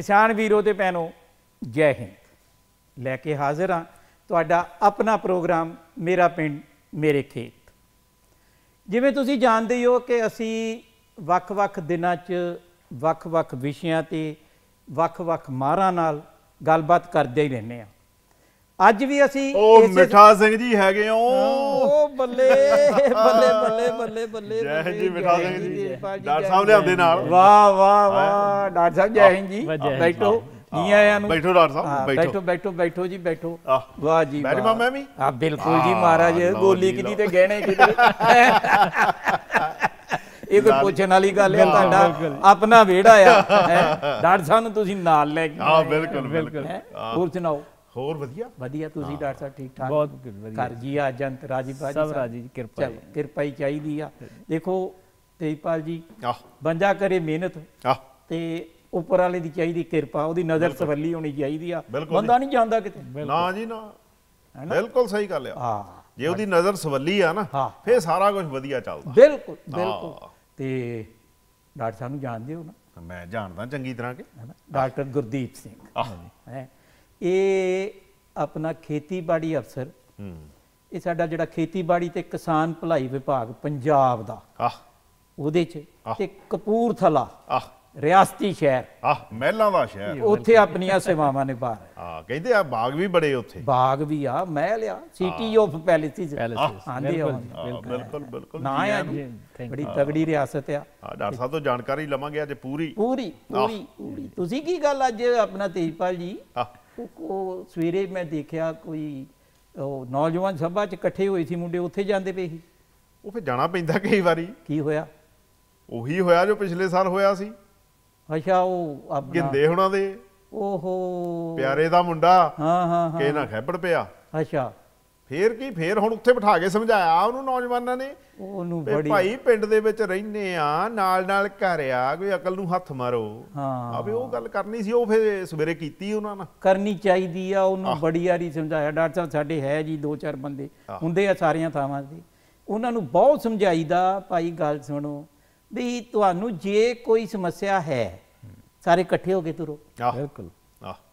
ਕਿਸਾਨ ਵੀਰੋ ਤੇ ਪੈਨੋ ਜੈ ਹਿੰਦ ਲੈ ਕੇ ਹਾਜ਼ਰ ਹਾਂ ਤੁਹਾਡਾ ਆਪਣਾ ਪ੍ਰੋਗਰਾਮ ਮੇਰਾ ਪਿੰਡ ਮੇਰੇ ਖੇਤ ਜਿਵੇਂ ਤੁਸੀਂ ਜਾਣਦੇ ਹੋ ਕਿ ਅਸੀਂ ਵੱਖ-ਵੱਖ ਦਿਨਾਂ 'ਚ ਵੱਖ-ਵੱਖ ਵਿਸ਼ਿਆਂ ਤੇ ਵੱਖ-ਵੱਖ ਮਾਰਾਂ ਨਾਲ ਗੱਲਬਾਤ ਕਰਦੇ ਹੀ ਰਹਿੰਦੇ ਹਾਂ ਅੱਜ ਵੀ ਅਸੀਂ ਉਹ ਮਿਠਾ ਸਿੰਘ ਜੀ ਹੈਗੇ ਹੋ ਉਹ ਬੱਲੇ ਬੱਲੇ ਬੱਲੇ ਬੱਲੇ ਬੱਲੇ ਜੈ ਜੀ ਮਿਠਾ ਸਿੰਘ ਜੀ ਡਾਕਟਰ ਸਾਹਿਬ ਲਿਆਉਂਦੇ ਨਾਲ ਵਾਹ ਵਾਹ ਵਾਹ ਡਾਕਟਰ ਸਾਹਿਬ ਜੈ ਹਿੰਦ ਜੀ ਬੈਠੋ ਜੀ ਆਇਆਂ ਨੂੰ ਬੈਠੋ ਡਾਕਟਰ ਸਾਹਿਬ ਬੈਠੋ ਬੈਠੋ ਬੈਠੋ ਜੀ ਬੈਠੋ ਵਾਹ ਜੀ ਮੈਡਮ ਮਾ ਮੈਂ ਵੀ ਆ ਬਿਲਕੁਲ ਜੀ ਮਹਾਰਾਜ ਗੋਲੀ ਕਿਦੀ ਤੇ ਗਹਿਣੇ ਕਿਦੇ ਇਹ ਕੋਈ ਪੁੱਛਣ ਵਾਲੀ ਗੱਲ ਹੈ ਤੁਹਾਡਾ ਆਪਣਾ ਵਿਹੜਾ ਆ ਡਾਕਟਰ ਸਾਹਿਬ ਨੂੰ ਤੁਸੀਂ ਨਾਲ ਲੈ ਕੇ ਆ ਬਿਲਕੁਲ ਬਿਲਕੁਲ ਹੋਰ ਸੁਣਾਓ ਹੋਰ ਵਧੀਆ ਵਧੀਆ ਤੁਸੀਂ ਡਾਕਟਰ ਸਾਹਿਬ ਠੀਕ ਠਾਕ ਬਹੁਤ ਵਧੀਆ ਕਰ ਜੀ ਆ ਜੰਤ ਰਾਜੀ ਭਾਜੀ ਸਭ ਰਾਜੀ ਜੀ ਕਿਰਪਾ ਕਿਰਪਾ ਹੀ ਚਾਹੀਦੀ ਆ ਦੇਖੋ ਤੇਜਪਾਲ ਜੀ ਬੰਦਾ ਕਰੇ ਮਿਹਨਤ ਤੇ ਉੱਪਰ ਵਾਲੇ ਦੀ ਚਾਹੀਦੀ ਕਿਰਪਾ ਉਹਦੀ ਨਜ਼ਰ ਸਵੱਲੀ ਹੋਣੀ ਚਾਹੀਦੀ ਆ ਬੰਦਾ ਨਹੀਂ ਜਾਂਦਾ ਕਿਤੇ ਨਾ ਜੀ ਨਾ ਬਿਲਕੁਲ ਸਹੀ ਗੱਲ ਆ ਹਾਂ ਜੇ ਉਹਦੀ ਨਜ਼ਰ ਸਵੱਲੀ ਆ ਨਾ ਫੇਰ ਸਾਰਾ ਕੁਝ ਵਧੀਆ ਚੱਲਦਾ ਬਿਲਕੁਲ ਬਿਲਕੁਲ ਤੇ ਡਾਕਟਰ ਸਾਹਿਬ ਨੂੰ ਜਾਣਦੇ ਹੋ ਨਾ ਮੈਂ ਜਾਣਦਾ ਚੰਗੀ ਤਰ੍ਹਾਂ ਕਿ ਡਾਕਟਰ ਗੁਰਦੀਪ ਸਿੰਘ ਹੈ ਇਹ ਆਪਣਾ ਖੇਤੀਬਾੜੀ ਅਫਸਰ ਹੂੰ ਇਹ ਸਾਡਾ ਜਿਹੜਾ ਖੇਤੀਬਾੜੀ ਤੇ ਕਿਸਾਨ ਭਲਾਈ ਵਿਭਾਗ ਪੰਜਾਬ ਦਾ ਆਹ ਉਹਦੇ ਚ ਤੇ ਕਪੂਰਥਲਾ ਆਹ ਰਿਆਸਤੀ ਸ਼ਹਿਰ ਆਹ ਮਹਿਲਾਂ ਦਾ ਸ਼ਹਿਰ ਉੱਥੇ ਆਪਣੀਆਂ ਸੇਵਾਵਾਂ ਨਿਭਾ ਰਹੇ ਆ ਕਹਿੰਦੇ ਆ ਬਾਗ ਵੀ ਬੜੇ ਉੱਥੇ ਬਾਗ ਵੀ ਆ ਮਹਿਲ ਆ ਸਿਟੀ ਆਫ ਪੈਲੇਸਿਸ ਆਂਦੇ ਆ ਬਿਲਕੁਲ ਬਿਲਕੁਲ ਨਾ ਆ ਬੜੀ ਤਗੜੀ ਰਿਆਸਤ ਆ ਡਾਕਟਰ ਸਾਹਿਬ ਤੋਂ ਜਾਣਕਾਰੀ ਲਵਾਂਗੇ ਅੱਜ ਪੂਰੀ ਪੂਰੀ ਪੂਰੀ ਤੁਸੀਂ ਕੀ ਗੱਲ ਅੱਜ ਆਪਣਾ ਤੇਜਪਾਲ ਜੀ ਉਹ ਸਵੇਰੇ ਮੈਂ ਦੇਖਿਆ ਕੋਈ ਉਹ ਨੌਜਵਾਨ ਸਭਾ 'ਚ ਇਕੱਠੇ ਹੋਏ ਸੀ ਮੁੰਡੇ ਉੱਥੇ ਜਾਂਦੇ ਪਏ ਸੀ ਉਹ ਫੇ ਜਾਣਾ ਪੈਂਦਾ ਕਈ ਵਾਰੀ ਕੀ ਹੋਇਆ ਉਹੀ ਹੋਇਆ ਜੋ ਪਿਛਲੇ ਸਾਲ ਹੋਇਆ ਸੀ ਅੱਛਾ ਉਹ ਆਪਣਾ ਗਿੰਦੇ ਹੁਣਾਂ ਦੇ ਓਹੋ ਪਿਆਰੇ ਦਾ ਮੁੰਡਾ ਹਾਂ ਹਾਂ ਹਾਂ ਨਾ ਖੈਪੜ ਪਿਆ ਅੱਛਾ ਫੇਰ ਕੀ ਫੇਰ ਹੁਣ ਉੱਥੇ ਬਿਠਾ ਕੇ ਸਮਝਾਇਆ ਉਹਨੂੰ ਨੌਜਵਾਨਾਂ ਨੇ ਉਹਨੂੰ ਬੜੀ ਭਾਈ ਪਿੰਡ ਦੇ ਵਿੱਚ ਰਹਿੰਨੇ ਆ ਨਾਲ ਨਾਲ ਘਰ ਆ ਕੋਈ ਅਕਲ ਨੂੰ ਹੱਥ ਮਾਰੋ ਹਾਂ ਅਬੇ ਉਹ ਗੱਲ ਕਰਨੀ ਸੀ ਉਹ ਫੇਰ ਸਵੇਰੇ ਕੀਤੀ ਉਹਨਾਂ ਨਾਲ ਕਰਨੀ ਚਾਹੀਦੀ ਆ ਉਹਨੂੰ ਬੜੀ ਆਰੀ ਸਮਝਾਇਆ ਡਾਕਟਰ ਸਾਹਿਬ ਸਾਡੇ ਹੈ ਜੀ ਦੋ ਚਾਰ ਬੰਦੇ ਹੁੰਦੇ ਆ ਸਾਰੀਆਂ ਥਾਵਾਂ ਤੇ ਉਹਨਾਂ ਨੂੰ ਬਹੁਤ ਸਮਝਾਈਦਾ ਭਾਈ ਗੱਲ ਸੁਣੋ ਵੀ ਤੁਹਾਨੂੰ ਜੇ ਕੋਈ ਸਮੱਸਿਆ ਹੈ ਸਾਰੇ ਇਕੱਠੇ ਹੋ ਕੇ ਤੁਰੋ ਬਿਲਕੁਲ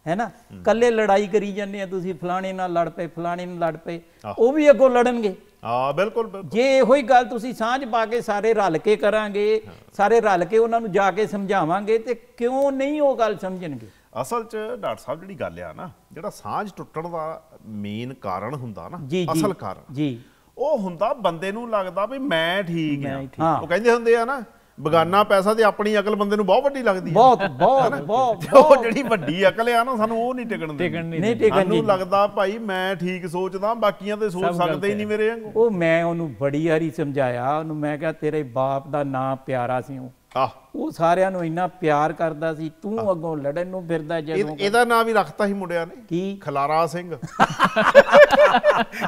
ਹੈ ਨਾ ਕੱਲੇ ਲੜਾਈ ਕਰੀ ਜਾਂਦੇ ਆ ਤੁਸੀਂ ਫਲਾਣੇ ਨਾਲ ਲੜ ਪਏ ਫਲਾਣੇ ਨਾਲ ਲੜ ਪਏ ਉਹ ਵੀ ਅੱਗੋਂ ਲੜਨਗੇ ਹਾਂ ਬਿਲਕੁਲ ਜੇ ਇਹੋ ਹੀ ਗੱਲ ਤੁਸੀਂ ਸਾਂਝ ਪਾ ਕੇ ਸਾਰੇ ਰਲ ਕੇ ਕਰਾਂਗੇ ਸਾਰੇ ਰਲ ਕੇ ਉਹਨਾਂ ਨੂੰ ਜਾ ਕੇ ਸਮਝਾਵਾਂਗੇ ਤੇ ਕਿਉਂ ਨਹੀਂ ਉਹ ਗੱਲ ਸਮਝਣਗੇ ਅਸਲ 'ਚ ਡਾਕਟਰ ਸਾਹਿਬ ਜਿਹੜੀ ਗੱਲ ਆ ਨਾ ਜਿਹੜਾ ਸਾਂਝ ਟੁੱਟਣ ਦਾ ਮੇਨ ਕਾਰਨ ਹੁੰਦਾ ਨਾ ਅਸਲ ਕਾਰਨ ਜੀ ਉਹ ਹੁੰਦਾ ਬੰਦੇ ਨੂੰ ਲੱਗਦਾ ਵੀ ਮੈਂ ਠੀਕ ਆ ਉਹ ਕਹਿੰਦੇ ਹੁੰਦੇ ਆ ਨਾ ਬਗਾਨਾ ਪੈਸਾ ਤੇ ਆਪਣੀ ਅਕਲ ਬੰਦੇ ਨੂੰ ਬਹੁਤ ਵੱਡੀ ਲੱਗਦੀ ਹੈ ਬਹੁਤ ਬਹੁਤ ਬਹੁਤ ਉਹ ਜਿਹੜੀ ਵੱਡੀ ਅਕਲ ਆ ਨਾ ਸਾਨੂੰ ਉਹ ਨਹੀਂ ਟਿਕਣ ਦਿੰਦੀ ਟਿਕਣ ਨਹੀਂ ਟਿਕਣ ਸਾਨੂੰ ਲੱਗਦਾ ਭਾਈ ਮੈਂ ਠੀਕ ਸੋਚਦਾ ਬਾਕੀਆਂ ਤੇ ਸੋਚ ਸਕਦੇ ਹੀ ਨਹੀਂ ਮੇਰੇ ਵਾਂਗੂ ਉਹ ਮੈਂ ਉਹਨੂੰ ਬੜੀ ਹਰੀ ਸਮਝਾਇਆ ਉਹਨੂੰ ਮੈਂ ਕਿਹਾ ਤੇਰੇ ਬਾਪ ਦਾ ਨਾਂ ਪਿਆਰਾ ਸੀ ਉਹ ਆਹ ਉਹ ਸਾਰਿਆਂ ਨੂੰ ਇੰਨਾ ਪਿਆਰ ਕਰਦਾ ਸੀ ਤੂੰ ਅੱਗੋਂ ਲੜਨ ਨੂੰ ਫਿਰਦਾ ਜਦੋਂ ਇਹਦਾ ਨਾਮ ਵੀ ਰੱਖਤਾ ਸੀ ਮੁੰਡਿਆਂ ਨੇ ਕੀ ਖਲਾਰਾ ਸਿੰਘ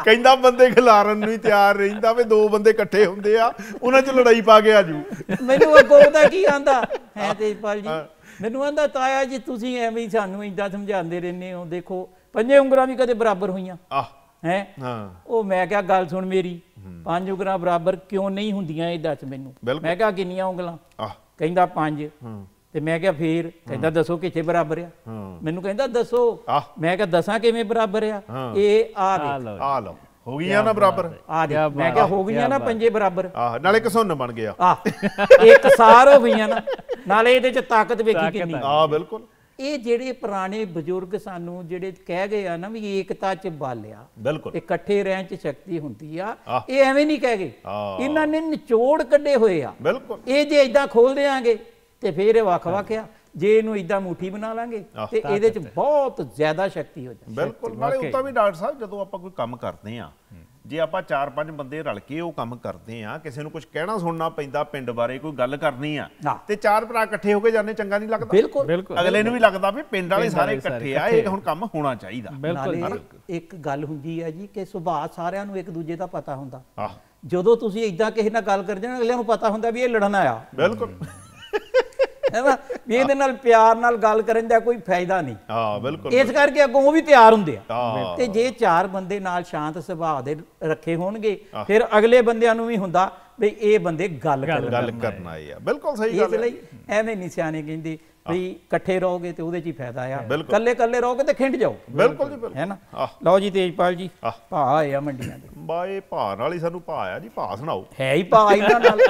ਕਹਿੰਦਾ ਬੰਦੇ ਖਲਾਰਨ ਨੂੰ ਹੀ ਤਿਆਰ ਰਹਿੰਦਾ ਵੇ ਦੋ ਬੰਦੇ ਇਕੱਠੇ ਹੁੰਦੇ ਆ ਉਹਨਾਂ 'ਚ ਲੜਾਈ ਪਾ ਕੇ ਆਜੂ ਮੈਨੂੰ ਅੱਗੋਂ ਉਹਦਾ ਕੀ ਆਂਦਾ ਹੈ ਤੇਜਪਾਲ ਜੀ ਮੈਨੂੰ ਆਂਦਾ ਤਾਇਆ ਜੀ ਤੁਸੀਂ ਐਵੇਂ ਹੀ ਸਾਨੂੰ ਇੰਦਾ ਸਮਝਾਉਂਦੇ ਰਹਿੰਦੇ ਹੋ ਦੇਖੋ ਪੰਜੇ ਉਂਗਲਾਂ ਵੀ ਕਦੇ ਬਰਾਬਰ ਹੋਈਆਂ ਆਹ ਹੈ ਹਾਂ ਉਹ ਮੈਂ ਕਿਹਾ ਗੱਲ ਸੁਣ ਮੇਰੀ ਪੰਜ ਉਂਗਲਾਂ ਬਰਾਬਰ ਕਿਉਂ ਨਹੀਂ ਹੁੰਦੀਆਂ ਇਹ ਦੱਸ ਮੈਨੂੰ ਮੈਂ ਕਿਹਾ ਕਿੰਨੀਆਂ ਉਂਗਲਾਂ ਕਹਿੰਦਾ ਪੰਜ ਤੇ ਮੈਂ ਕਿਹਾ ਫੇਰ ਕਹਿੰਦਾ ਦੱਸੋ ਕਿੱਥੇ ਬਰਾਬਰ ਆ ਮੈਨੂੰ ਕਹਿੰਦਾ ਦੱਸੋ ਮੈਂ ਕਿਹਾ ਦੱਸਾਂ ਕਿਵੇਂ ਬਰਾਬਰ ਆ ਇਹ ਆ ਆ ਲਓ ਹੋ ਗਈਆਂ ਨਾ ਬਰਾਬਰ ਆ ਜੀ ਮੈਂ ਕਿਹਾ ਹੋ ਗਈਆਂ ਨਾ ਪੰਜੇ ਬਰਾਬਰ ਆਹ ਨਾਲੇ ਕਸੁੰਨ ਬਣ ਗਿਆ ਆਹ ਇੱਕ ਸਾਰ ਹੋ ਗਈਆਂ ਨਾ ਨਾਲੇ ਇਹਦੇ ਚ ਤਾਕਤ ਵੇਖੀ ਕਿੰਨੀ ਆ ਬਿਲਕੁਲ ਇਹ ਜਿਹੜੇ ਪੁਰਾਣੇ ਬਜ਼ੁਰਗ ਸਾਨੂੰ ਜਿਹੜੇ ਕਹਿ ਗਏ ਆ ਨਾ ਵੀ ਏਕਤਾ ਚ ਬਾਲਿਆ ਇਕੱਠੇ ਰਹਿਣ ਚ ਸ਼ਕਤੀ ਹੁੰਦੀ ਆ ਇਹ ਐਵੇਂ ਨਹੀਂ ਕਹਿ ਗਏ ਇਹਨਾਂ ਨੇ ਨਿਚੋੜ ਕੱਢੇ ਹੋਏ ਆ ਬਿਲਕੁਲ ਇਹ ਜੇ ਇਦਾਂ ਖੋਲ ਦੇਾਂਗੇ ਤੇ ਫੇਰ ਇਹ ਵੱਖ-ਵੱਖ ਆ ਜੇ ਇਹਨੂੰ ਇਦਾਂ ਮੁਠੀ ਬਣਾ ਲਾਂਗੇ ਤੇ ਇਹਦੇ ਚ ਬਹੁਤ ਜ਼ਿਆਦਾ ਸ਼ਕਤੀ ਹੋ ਜਾਂਦੀ ਬਿਲਕੁਲ ਨਾਲੇ ਉਤਾਂ ਵੀ ਡਾਕਟਰ ਸਾਹਿਬ ਜਦੋਂ ਆਪਾਂ ਕੋਈ ਕੰਮ ਕਰਦੇ ਆ ਜੇ ਆਪਾਂ ਚਾਰ ਪੰਜ ਬੰਦੇ ਰਲ ਕੇ ਉਹ ਕੰਮ ਕਰਦੇ ਆ ਕਿਸੇ ਨੂੰ ਕੁਝ ਕਹਿਣਾ ਸੁਣਨਾ ਪੈਂਦਾ ਪਿੰਡ ਬਾਰੇ ਕੋਈ ਗੱਲ ਕਰਨੀ ਆ ਤੇ ਚਾਰ ਭਰਾ ਇਕੱਠੇ ਹੋ ਕੇ ਜਾਂਦੇ ਚੰਗਾ ਨਹੀਂ ਲੱਗਦਾ ਬਿਲਕੁਲ ਅਗਲੇ ਨੂੰ ਵੀ ਲੱਗਦਾ ਵੀ ਪਿੰਡ ਵਾਲੇ ਸਾਰੇ ਇਕੱਠੇ ਆ ਇਹ ਹੁਣ ਕੰਮ ਹੋਣਾ ਚਾਹੀਦਾ ਬਿਲਕੁਲ ਇੱਕ ਗੱਲ ਹੁੰਦੀ ਆ ਜੀ ਕਿ ਸੁਭਾਅ ਸਾਰਿਆਂ ਨੂੰ ਇੱਕ ਦੂਜੇ ਦਾ ਪਤਾ ਹੁੰਦਾ ਜਦੋਂ ਤੁਸੀਂ ਇਦਾਂ ਕਿਸੇ ਨਾਲ ਗੱਲ ਕਰਦੇ ਹੋ ਅਗਲੇ ਨੂੰ ਪਤਾ ਹੁੰਦਾ ਵੀ ਇਹ ਲੜਨ ਆਇਆ ਬਿਲਕੁਲ ਹੈ ਨਾ ਵੀ ਇਹਦੇ ਨਾਲ ਪਿਆਰ ਨਾਲ ਗੱਲ ਕਰਨ ਦਾ ਕੋਈ ਫਾਇਦਾ ਨਹੀਂ ਹਾਂ ਬਿਲਕੁਲ ਇਸ ਕਰਕੇ ਅੱਗੋਂ ਉਹ ਵੀ ਤਿਆਰ ਹੁੰਦੇ ਆ ਤੇ ਜੇ ਚਾਰ ਬੰਦੇ ਨਾਲ ਸ਼ਾਂਤ ਸੁਭਾਅ ਦੇ ਰੱਖੇ ਹੋਣਗੇ ਫਿਰ ਅਗਲੇ ਬੰਦਿਆਂ ਨੂੰ ਵੀ ਹੁੰਦਾ ਵੀ ਇਹ ਬੰਦੇ ਗੱਲ ਕਰਨ ਗੱਲ ਕਰਨ ਆਏ ਆ ਬਿਲਕੁਲ ਸਹੀ ਗੱਲ ਹੈ ਇਸ ਲਈ ਐਵੇਂ ਨਹੀਂ ਸਿਆਣੇ ਕਹਿੰਦੇ ਵੀ ਇਕੱਠੇ ਰਹੋਗੇ ਤੇ ਉਹਦੇ 'ਚ ਹੀ ਫਾਇਦਾ ਆ ਇਕੱਲੇ ਇਕੱਲੇ ਰਹੋਗੇ ਤੇ ਖਿੰਡ ਜਾਓ ਬਿਲਕੁਲ ਜੀ ਬਿਲਕੁਲ ਹੈ ਨਾ ਲਓ ਜੀ ਤੇਜਪਾਲ ਜੀ ਭਾ ਆਇਆ ਮੰਡੀਆਂ ਦੇ ਬਾਏ ਭਾ ਨਾਲ ਹੀ ਸਾਨੂੰ ਭਾ ਆ ਜੀ ਭਾ ਸੁਣਾਓ ਹੈ ਹੀ ਭਾ ਇਹਨਾਂ ਨਾਲ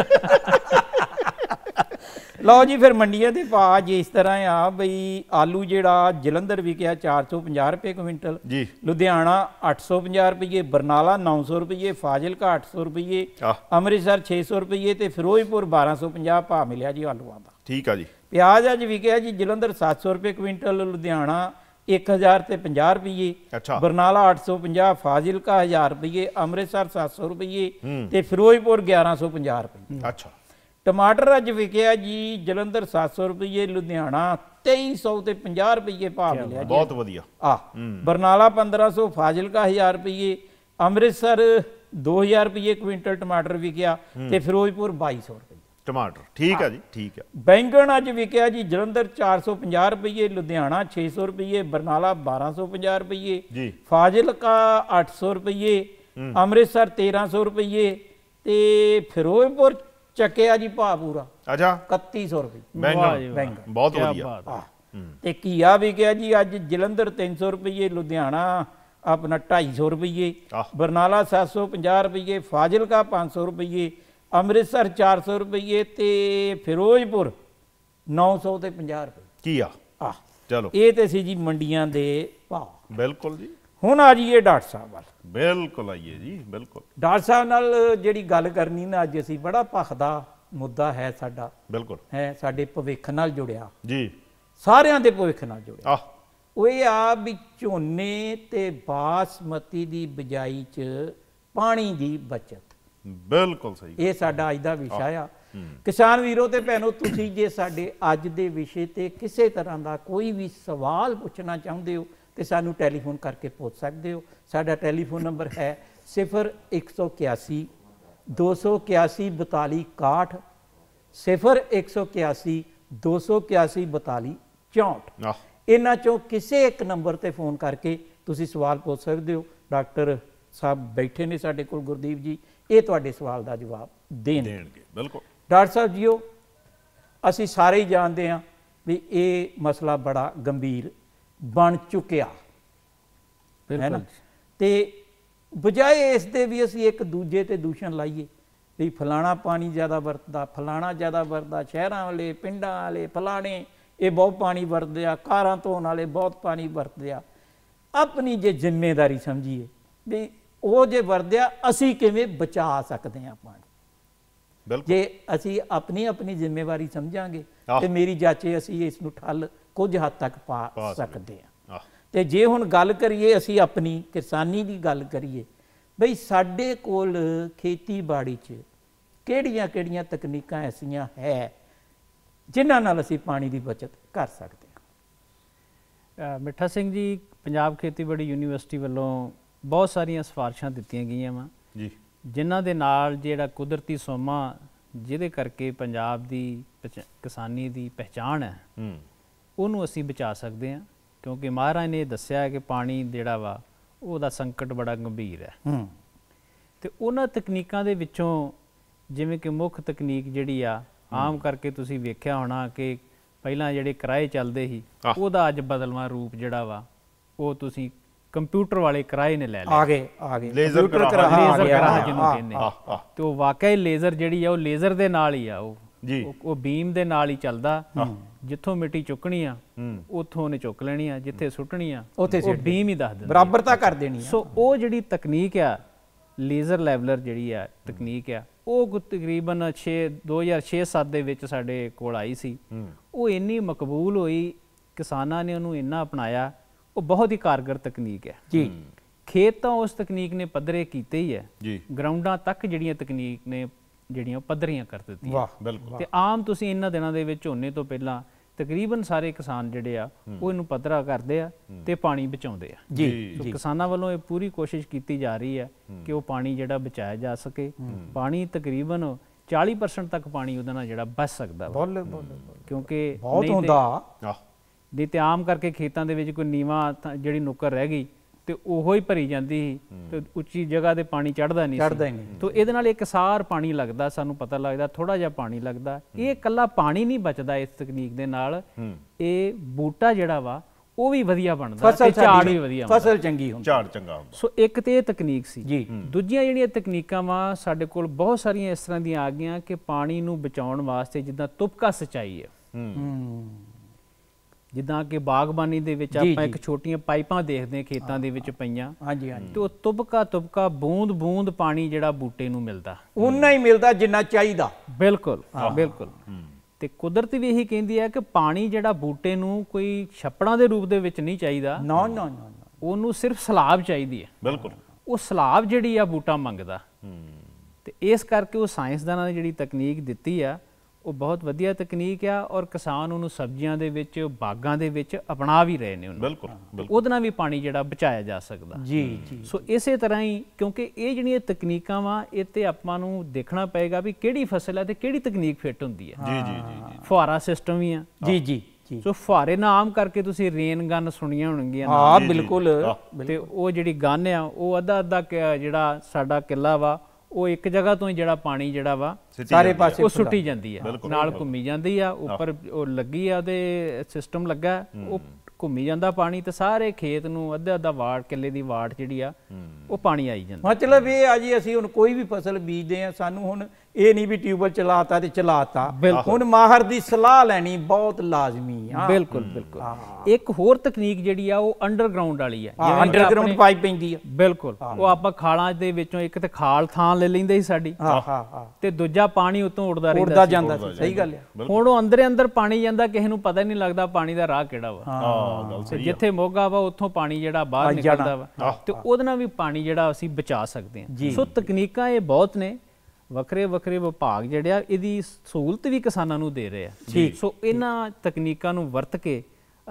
ਲਓ ਜੀ ਫਿਰ ਮੰਡੀਆਂ ਦੇ ਭਾਅ ਜੇ ਇਸ ਤਰ੍ਹਾਂ ਆ ਬਈ ਆਲੂ ਜਿਹੜਾ ਜਲੰਧਰ ਵਿਕਿਆ 450 ਰੁਪਏ ਕੁਇੰਟਲ ਜੀ ਲੁਧਿਆਣਾ 850 ਰੁਪਏ ਬਰਨਾਲਾ 900 ਰੁਪਏ ਫਾਜ਼ਿਲਕਾ 800 ਰੁਪਏ ਅੰਮ੍ਰਿਤਸਰ 600 ਰੁਪਏ ਤੇ ਫਿਰੋਜ਼ਪੁਰ 1250 ਭਾਅ ਮਿਲਿਆ ਜੀ ਆਲੂਆਂ ਦਾ ਠੀਕ ਆ ਜੀ ਪਿਆਜ਼ ਅੱਜ ਵਿਕਿਆ ਜੀ ਜਲੰਧਰ 700 ਰੁਪਏ ਕੁਇੰਟਲ ਲੁਧਿਆਣਾ 1000 ਤੇ 50 ਰੁਪਏ ਬਰਨਾਲਾ 850 ਫਾਜ਼ਿਲਕਾ 1000 ਰੁਪਏ ਅੰਮ੍ਰਿਤਸਰ 700 ਰੁਪਏ ਤੇ ਫਿਰੋਜ਼ਪੁਰ 1150 ਰੁਪਏ ਅੱਛਾ ਟਮਾਟਰ ਅੱਜ ਵਿਕਿਆ ਜੀ ਜਲੰਧਰ 700 ਰੁਪਏ ਲੁਧਿਆਣਾ 2300 ਤੇ 50 ਰੁਪਏ ਭਾਅ ਮਿਲਿਆ ਜੀ ਬਹੁਤ ਵਧੀਆ ਆ ਬਰਨਾਲਾ 1500 ਫਾਜ਼ਿਲਕਾ 1000 ਰੁਪਏ ਅੰਮ੍ਰਿਤਸਰ 2000 ਰੁਪਏ ਕੁਇੰਟਲ ਟਮਾਟਰ ਵਿਕਿਆ ਤੇ ਫਿਰੋਜ਼ਪੁਰ 2200 ਰੁਪਏ ਟਮਾਟਰ ਠੀਕ ਆ ਜੀ ਠੀਕ ਆ ਬੈਂਗਣ ਅੱਜ ਵਿਕਿਆ ਜੀ ਜਲੰਧਰ 450 ਰੁਪਏ ਲੁਧਿਆਣਾ 600 ਰੁਪਏ ਬਰਨਾਲਾ 1250 ਰੁਪਏ ਜੀ ਫਾਜ਼ਿਲਕਾ 800 ਰੁਪਏ ਅੰਮ੍ਰਿਤਸਰ 1300 ਰੁਪਏ ਤੇ ਫਿਰੋਜ਼ਪੁਰ ਚੱਕਿਆ ਜੀ ਭਾ ਪੂਰਾ ਅੱਛਾ 3100 ਰੁਪਏ ਬੈਂਗਲ ਬਹੁਤ ਵਧੀਆ ਤੇ ਕੀਆ ਵੀ ਕਿਹਾ ਜੀ ਅੱਜ ਜਲੰਧਰ 300 ਰੁਪਏ ਲੁਧਿਆਣਾ ਆਪਣਾ 250 ਰੁਪਏ ਬਰਨਾਲਾ 750 ਰੁਪਏ ਫਾਜ਼ਿਲਕਾ 500 ਰੁਪਏ ਅੰਮ੍ਰਿਤਸਰ 400 ਰੁਪਏ ਤੇ ਫਿਰੋਜ਼ਪੁਰ 900 ਤੇ 50 ਰੁਪਏ ਕੀਆ ਆ ਚਲੋ ਇਹ ਤੇ ਸੀ ਜੀ ਮੰਡੀਆਂ ਦੇ ਭਾਅ ਬਿਲਕੁਲ ਜੀ ਹੁਣ ਆ ਜੀਏ ਡਾਕਟਰ ਸਾਹਿਬ ਵੱਲ ਬਿਲਕੁਲ ਆਈਏ ਜੀ ਬਿਲਕੁਲ ਡਾਕਟਰ ਸਾਹਿਬ ਨਾਲ ਜਿਹੜੀ ਗੱਲ ਕਰਨੀ ਨਾ ਅੱਜ ਅਸੀਂ ਬੜਾ ਭਖਦਾ ਮੁੱਦਾ ਹੈ ਸਾਡਾ ਬਿਲਕੁਲ ਹੈ ਸਾਡੇ ਭਵਿੱਖ ਨਾਲ ਜੁੜਿਆ ਜੀ ਸਾਰਿਆਂ ਦੇ ਭਵਿੱਖ ਨਾਲ ਜੁੜਿਆ ਆਹ ਉਹ ਇਹ ਆ ਵੀ ਝੋਨੇ ਤੇ ਬਾਸਮਤੀ ਦੀ ਬਜਾਈ 'ਚ ਪਾਣੀ ਦੀ ਬਚਤ ਬਿਲਕੁਲ ਸਹੀ ਇਹ ਸਾਡਾ ਅੱਜ ਦਾ ਵਿਸ਼ਾ ਆ ਕਿਸਾਨ ਵੀਰੋ ਤੇ ਭੈਣੋ ਤੁਸੀਂ ਜੇ ਸਾਡੇ ਅੱਜ ਦੇ ਵਿਸ਼ੇ ਤੇ ਕਿਸੇ ਤਰ੍ਹਾਂ ਦਾ ਕੋਈ ਵੀ ਸਵਾਲ ਪੁੱਛਣਾ ਚਾਹੁੰਦੇ ਹੋ ਤੇ ਸਾਨੂੰ ਟੈਲੀਫੋਨ ਕਰਕੇ ਪੁੱਛ ਸਕਦੇ ਹੋ ਸਾਡਾ ਟੈਲੀਫੋਨ ਨੰਬਰ ਹੈ 0181 281 0181 ਇਹਨਾਂ ਚੋਂ ਕਿਸੇ ਇੱਕ ਨੰਬਰ ਤੇ ਫੋਨ ਕਰਕੇ ਤੁਸੀਂ ਸਵਾਲ ਪੁੱਛ ਸਕਦੇ ਹੋ ਡਾਕਟਰ ਸਾਹਿਬ ਬੈਠੇ ਨੇ ਸਾਡੇ ਕੋਲ ਗੁਰਦੀਪ ਜੀ ਇਹ ਤੁਹਾਡੇ ਸਵਾਲ ਦਾ ਜਵਾਬ ਦੇਣਗੇ ਬਿਲਕੁਲ ਡਾਕਟਰ ਸਾਹਿਬ ਜੀਓ ਅਸੀਂ ਸਾਰੇ ਹੀ ਜਾਣਦੇ ਹਾਂ ਵੀ ਇਹ ਮਸਲਾ ਬੜਾ ਗੰਭੀਰ ਬਣ ਚੁੱਕਿਆ ਹੈ ਨਾ ਤੇ ਬਜਾਏ ਇਸ ਦੇ ਵੀ ਅਸੀਂ ਇੱਕ ਦੂਜੇ ਤੇ ਦੂਸ਼ਣ ਲਾਈਏ ਵੀ ਫਲਾਣਾ ਪਾਣੀ ਜ਼ਿਆਦਾ ਵਰਤਦਾ ਫਲਾਣਾ ਜ਼ਿਆਦਾ ਵਰਤਦਾ ਸ਼ਹਿਰਾਂ ਵਾਲੇ ਪਿੰਡਾਂ ਵਾਲੇ ਫਲਾਣੇ ਇਹ ਬਹੁਤ ਪਾਣੀ ਵਰਤਦੇ ਆ ਕਾਰਾਂ ਤੋਂ ਨਾਲੇ ਬਹੁਤ ਪਾਣੀ ਵਰਤਦੇ ਆ ਆਪਣੀ ਜੇ ਜ਼ਿੰਮੇਵਾਰੀ ਸਮਝੀਏ ਵੀ ਉਹ ਜੇ ਵਰਤਿਆ ਅਸੀਂ ਕਿਵੇਂ ਬਚਾ ਸਕਦੇ ਆ ਪਾਣੀ ਬਿਲਕੁਲ ਜੇ ਅਸੀਂ ਆਪਣੀ ਆਪਣੀ ਜ਼ਿੰਮੇਵਾਰੀ ਸਮਝਾਂਗੇ ਤੇ ਮੇਰੀ ਜਾਚੇ ਅਸੀਂ ਇਸ ਨੂੰ ਠੱਲ ਕੁਝ ਹੱਦ ਤੱਕ ਪਾ ਸਕਦੇ ਆ ਤੇ ਜੇ ਹੁਣ ਗੱਲ ਕਰੀਏ ਅਸੀਂ ਆਪਣੀ ਕਿਸਾਨੀ ਦੀ ਗੱਲ ਕਰੀਏ ਬਈ ਸਾਡੇ ਕੋਲ ਖੇਤੀਬਾੜੀ 'ਚ ਕਿਹੜੀਆਂ-ਕਿਹੜੀਆਂ ਤਕਨੀਕਾਂ ਐਸੀਆਂ ਹੈ ਜਿਨ੍ਹਾਂ ਨਾਲ ਅਸੀਂ ਪਾਣੀ ਦੀ ਬਚਤ ਕਰ ਸਕਦੇ ਹਾਂ ਮਿੱਠਾ ਸਿੰਘ ਜੀ ਪੰਜਾਬ ਖੇਤੀਬਾੜੀ ਯੂਨੀਵਰਸਿਟੀ ਵੱਲੋਂ ਬਹੁਤ ਸਾਰੀਆਂ ਸਿਫਾਰਿਸ਼ਾਂ ਦਿੱਤੀਆਂ ਗਈਆਂ ਵਾ ਜੀ ਜਿਨ੍ਹਾਂ ਦੇ ਨਾਲ ਜਿਹੜਾ ਕੁਦਰਤੀ ਸੋਮਾ ਜਿਹਦੇ ਕਰਕੇ ਪੰਜਾਬ ਦੀ ਕਿਸਾਨੀ ਦੀ ਪਛਾਣ ਹੈ ਉਹਨੂੰ ਅਸੀਂ ਬਚਾ ਸਕਦੇ ਹਾਂ ਕਿਉਂਕਿ ਮਹਾਰਾਜ ਨੇ ਦੱਸਿਆ ਕਿ ਪਾਣੀ ਜਿਹੜਾ ਵਾ ਉਹਦਾ ਸੰਕਟ ਬੜਾ ਗੰਭੀਰ ਹੈ ਤੇ ਉਹਨਾਂ ਤਕਨੀਕਾਂ ਦੇ ਵਿੱਚੋਂ ਜਿਵੇਂ ਕਿ ਮੁੱਖ ਤਕਨੀਕ ਜਿਹੜੀ ਆ ਆਮ ਕਰਕੇ ਤੁਸੀਂ ਵੇਖਿਆ ਹੋਣਾ ਕਿ ਪਹਿਲਾਂ ਜਿਹੜੇ ਕਿਰਾਏ ਚੱਲਦੇ ਸੀ ਉਹਦਾ ਅੱਜ ਬਦਲਵਾ ਰੂਪ ਜਿਹੜਾ ਵਾ ਉਹ ਤੁਸੀਂ ਕੰਪਿਊਟਰ ਵਾਲੇ ਕਿਰਾਏ ਨੇ ਲੈ ਲਏ ਆ ਗਏ ਆ ਗਏ ਲੇਜ਼ਰ ਕਿਰਾਹਾ ਲੇਜ਼ਰ ਕਿਰਾਹਾ ਜਿਹਨੂੰ ਕਹਿੰਦੇ ਤੇ ਉਹ ਵਾਕਿਆ ਲੇਜ਼ਰ ਜਿਹੜੀ ਆ ਉਹ ਲੇਜ਼ਰ ਦੇ ਨਾਲ ਹੀ ਆ ਉਹ ਜੀ ਉਹ ਬੀਮ ਦੇ ਨਾਲ ਹੀ ਚੱਲਦਾ ਜਿੱਥੋਂ ਮਿੱਟੀ ਚੁੱਕਣੀ ਆ ਉੱਥੋਂ ਨੇ ਚੁੱਕ ਲੈਣੀ ਆ ਜਿੱਥੇ ਸੁੱਟਣੀ ਆ ਉਹ ਬੀਮ ਹੀ ਦੱਸ ਦਿੰਦਾ ਬਰਾਬਰਤਾ ਕਰ ਦੇਣੀ ਆ ਸੋ ਉਹ ਜਿਹੜੀ ਤਕਨੀਕ ਆ ਲੇਜ਼ਰ ਲੈਵਲਰ ਜਿਹੜੀ ਆ ਤਕਨੀਕ ਆ ਉਹ ਤਕਰੀਬਨ 6 2006-7 ਦੇ ਵਿੱਚ ਸਾਡੇ ਕੋਲ ਆਈ ਸੀ ਉਹ ਇੰਨੀ ਮਕਬੂਲ ਹੋਈ ਕਿਸਾਨਾਂ ਨੇ ਉਹਨੂੰ ਇੰਨਾ ਅਪਣਾਇਆ ਉਹ ਬਹੁਤ ਹੀ ਕਾਰਗਰ ਤਕਨੀਕ ਹੈ ਜੀ ਖੇਤ ਤਾਂ ਉਸ ਤਕਨੀਕ ਨੇ ਪੱਧਰੇ ਕੀਤੇ ਹੀ ਹੈ ਜੀ ਗਰਾਊਂਡਾਂ ਤੱਕ ਜਿਹੜੀਆਂ ਤਕਨੀਕ ਨੇ ਜਿਹੜੀਆਂ ਪੱਧਰੀਆਂ ਕਰ ਦਿੱਤੀਆਂ ਵਾਹ ਬਿਲਕੁਲ ਤੇ ਆਮ ਤੁਸੀਂ ਇਹਨਾਂ ਦਿਨਾਂ ਦੇ ਵਿੱਚ ਉਹਨੇ ਤੋਂ ਪਹਿਲਾਂ ਤਕਰੀਬਨ ਸਾਰੇ ਕਿਸਾਨ ਜਿਹੜੇ ਆ ਉਹ ਇਹਨੂੰ ਪੱਧਰਾ ਕਰਦੇ ਆ ਤੇ ਪਾਣੀ ਬਚਾਉਂਦੇ ਆ ਜੀ ਕਿਸਾਨਾਂ ਵੱਲੋਂ ਇਹ ਪੂਰੀ ਕੋਸ਼ਿਸ਼ ਕੀਤੀ ਜਾ ਰਹੀ ਹੈ ਕਿ ਉਹ ਪਾਣੀ ਜਿਹੜਾ ਬਚਾਇਆ ਜਾ ਸਕੇ ਪਾਣੀ ਤਕਰੀਬਨ 40% ਤੱਕ ਪਾਣੀ ਉਹਦੇ ਨਾਲ ਜਿਹੜਾ ਬਚ ਸਕਦਾ ਬੋਲੇ ਬੋਲੇ ਕਿਉਂਕਿ ਬਹੁਤ ਹੁੰਦਾ ਨਹੀਂ ਤੇ ਆਮ ਕਰਕੇ ਖੇਤਾਂ ਦੇ ਵਿੱਚ ਕੋਈ ਨੀਵਾ ਜਿਹੜੀ ਨੁੱਕਰ ਰਹਿ ਗਈ ਤੇ ਉਹੋ ਹੀ ਭਰੀ ਜਾਂਦੀ ਸੀ ਤੇ ਉੱਚੀ ਜਗ੍ਹਾ ਤੇ ਪਾਣੀ ਚੜਦਾ ਨਹੀਂ ਚੜਦਾ ਹੀ ਨਹੀਂ ਤੋਂ ਇਹਦੇ ਨਾਲ ਇੱਕ ਸਾਰ ਪਾਣੀ ਲੱਗਦਾ ਸਾਨੂੰ ਪਤਾ ਲੱਗਦਾ ਥੋੜਾ ਜਿਹਾ ਪਾਣੀ ਲੱਗਦਾ ਇਹ ਇਕੱਲਾ ਪਾਣੀ ਨਹੀਂ ਬਚਦਾ ਇਸ ਤਕਨੀਕ ਦੇ ਨਾਲ ਇਹ ਬੂਟਾ ਜਿਹੜਾ ਵਾ ਉਹ ਵੀ ਵਧੀਆ ਬਣਦਾ ਤੇ ਝਾੜ ਵੀ ਵਧੀਆ ਫਸਲ ਚੰਗੀ ਹੁੰਦੀ ਝਾੜ ਚੰਗਾ ਹੁੰਦਾ ਸੋ ਇੱਕ ਤੇ ਇਹ ਤਕਨੀਕ ਸੀ ਜੀ ਦੂਜੀਆਂ ਜਿਹੜੀਆਂ ਤਕਨੀਕਾਂ ਵਾ ਸਾਡੇ ਕੋਲ ਬਹੁਤ ਸਾਰੀਆਂ ਇਸ ਤਰ੍ਹਾਂ ਦੀਆਂ ਆ ਗਈਆਂ ਕਿ ਪਾਣੀ ਨੂੰ ਬਚਾਉਣ ਵਾਸਤੇ ਜਿੱਦਾਂ ਤੁਪਕਾ ਸਚਾਈ ਹੈ ਹੂੰ ਜਿੱਦਾਂ ਕਿ ਬਾਗਬਾਨੀ ਦੇ ਵਿੱਚ ਆਪਾਂ ਇੱਕ ਛੋਟੀਆਂ ਪਾਈਪਾਂ ਦੇਖਦੇ ਹਾਂ ਖੇਤਾਂ ਦੇ ਵਿੱਚ ਪਈਆਂ ਹਾਂਜੀ ਹਾਂਜੀ ਤੇ ਉਹ ਤੁਬਕਾ ਤੁਬਕਾ ਬੂੰਦ ਬੂੰਦ ਪਾਣੀ ਜਿਹੜਾ ਬੂਟੇ ਨੂੰ ਮਿਲਦਾ ਉਨਾ ਹੀ ਮਿਲਦਾ ਜਿੰਨਾ ਚਾਹੀਦਾ ਬਿਲਕੁਲ ਬਿਲਕੁਲ ਤੇ ਕੁਦਰਤ ਵੀ ਇਹੀ ਕਹਿੰਦੀ ਹੈ ਕਿ ਪਾਣੀ ਜਿਹੜਾ ਬੂਟੇ ਨੂੰ ਕੋਈ ਛੱਪੜਾਂ ਦੇ ਰੂਪ ਦੇ ਵਿੱਚ ਨਹੀਂ ਚਾਹੀਦਾ ਨਾ ਨਾ ਨਾ ਉਹਨੂੰ ਸਿਰਫ ਸਲਾਬ ਚਾਹੀਦੀ ਹੈ ਬਿਲਕੁਲ ਉਹ ਸਲਾਬ ਜਿਹੜੀ ਆ ਬੂਟਾ ਮੰਗਦਾ ਤੇ ਇਸ ਕਰਕੇ ਉਹ ਸਾਇੰਸਦਾਨਾਂ ਨੇ ਜਿਹੜੀ ਤਕਨੀਕ ਦਿੱਤੀ ਆ ਉਹ ਬਹੁਤ ਵਧੀਆ ਤਕਨੀਕ ਆ ਔਰ ਕਿਸਾਨ ਉਹਨੂੰ ਸਬਜ਼ੀਆਂ ਦੇ ਵਿੱਚ ਬਾਗਾਂ ਦੇ ਵਿੱਚ ਅਪਣਾ ਵੀ ਰਹੇ ਨੇ ਉਹਨੂੰ ਬਿਲਕੁਲ ਉਹਦੇ ਨਾਲ ਵੀ ਪਾਣੀ ਜਿਹੜਾ ਬਚਾਇਆ ਜਾ ਸਕਦਾ ਜੀ ਜੀ ਸੋ ਇਸੇ ਤਰ੍ਹਾਂ ਹੀ ਕਿਉਂਕਿ ਇਹ ਜਿਹੜੀਆਂ ਤਕਨੀਕਾਂ ਵਾ ਇਹ ਤੇ ਆਪਾਂ ਨੂੰ ਦੇਖਣਾ ਪਏਗਾ ਵੀ ਕਿਹੜੀ ਫਸਲ ਹੈ ਤੇ ਕਿਹੜੀ ਤਕਨੀਕ ਫਿੱਟ ਹੁੰਦੀ ਹੈ ਜੀ ਜੀ ਜੀ ਫੁਹਾਰਾ ਸਿਸਟਮ ਵੀ ਆ ਜੀ ਜੀ ਸੋ ਫੁਹਾਰੇ ਨਾਮ ਆਮ ਕਰਕੇ ਤੁਸੀਂ ਰੇਨ ਗਨ ਸੁਣੀਆਂ ਹੋਣਗੀਆਂ ਹਾਂ ਬਿਲਕੁਲ ਤੇ ਉਹ ਜਿਹੜੀ ਗਨ ਆ ਉਹ ਅੱਧਾ ਅੱਧਾ ਜਿਹੜਾ ਸਾਡਾ ਕਿੱਲਾ ਵਾ ਉਹ ਇੱਕ ਜਗ੍ਹਾ ਤੋਂ ਹੀ ਜਿਹੜਾ ਪਾਣੀ ਜਿਹੜਾ ਵਾ ਸਾਰੇ ਪਾਸੇ ਉਹ ਸੁੱਟੀ ਜਾਂਦੀ ਆ ਨਾਲ ਘੁੰਮੀ ਜਾਂਦੀ ਆ ਉੱਪਰ ਉਹ ਲੱਗੀ ਆ ਉਹਦੇ ਸਿਸਟਮ ਲੱਗਾ ਉਹ ਘੁੰਮੀ ਜਾਂਦਾ ਪਾਣੀ ਤੇ ਸਾਰੇ ਖੇਤ ਨੂੰ ਅੱਧਾ ਅੱਧਾ ਵਾੜ ਕਿੱਲੇ ਦੀ ਵਾੜ ਜਿਹੜੀ ਆ ਉਹ ਪਾਣੀ ਆਈ ਜਾਂਦਾ ਮਤਲਬ ਇਹ ਆ ਜੀ ਅਸੀਂ ਹੁਣ ਕੋਈ ਵੀ ਫਸਲ ਬੀਜਦੇ ਆ ਸਾਨੂੰ ਹੁਣ ਇਹ ਨਹੀਂ ਵੀ ਟਿਊਬਲ ਚਲਾਤਾ ਤੇ ਚਲਾਤਾ ਹੁਣ ਮਾਹਰ ਦੀ ਸਲਾਹ ਲੈਣੀ ਬਹੁਤ ਲਾਜ਼ਮੀ ਆ ਬਿਲਕੁਲ ਬਿਲਕੁਲ ਇੱਕ ਹੋਰ ਤਕਨੀਕ ਜਿਹੜੀ ਆ ਉਹ ਅੰਡਰਗਰਾਉਂਡ ਵਾਲੀ ਆ ਜਿਵੇਂ ਅੰਡਰਗਰਾਉਂਡ ਪਾਈਪ ਪੈਂਦੀ ਆ ਬਿਲਕੁਲ ਉਹ ਆਪਾਂ ਖਾਲਾਂ ਦੇ ਵਿੱਚੋਂ ਇੱਕ ਤੇ ਖਾਲ ਥਾਂ ਲੈ ਲੈਂਦੇ ਸੀ ਸਾਡੀ ਤੇ ਦੂਜਾ ਪਾਣੀ ਉਤੋਂ ਉੜਦਾ ਰਹਿੰਦਾ ਉੜਦਾ ਜਾਂਦਾ ਸੀ ਸਹੀ ਗੱਲ ਆ ਹੁਣ ਉਹ ਅੰਦਰੇ ਅੰਦਰ ਪਾਣੀ ਜਾਂਦਾ ਕਿਸੇ ਨੂੰ ਪਤਾ ਨਹੀਂ ਲੱਗਦਾ ਪਾਣੀ ਦਾ ਰਾਹ ਕਿਹੜਾ ਵਾ ਹਾਂ ਗੱਲ ਸਹੀ ਜਿੱਥੇ ਮੋਗਾ ਵਾ ਉੱਥੋਂ ਪਾਣੀ ਜਿਹੜਾ ਬਾਹਰ ਨਿਕਲਦਾ ਵਾ ਤੇ ਉਹਦੇ ਨਾਲ ਵੀ ਪਾਣੀ ਜਿਹੜਾ ਅਸੀਂ ਬਚਾ ਸਕਦੇ ਆ ਸੋ ਤਕਨੀਕਾਂ ਇਹ ਬਹੁਤ ਨੇ ਵੱਖਰੇ ਵੱਖਰੇ ਵਿਭਾਗ ਜਿਹੜੇ ਆ ਇਹਦੀ ਸਹੂਲਤ ਵੀ ਕਿਸਾਨਾਂ ਨੂੰ ਦੇ ਰਹੇ ਆ ਠੀਕ ਸੋ ਇਹਨਾਂ ਤਕਨੀਕਾਂ ਨੂੰ ਵਰਤ ਕੇ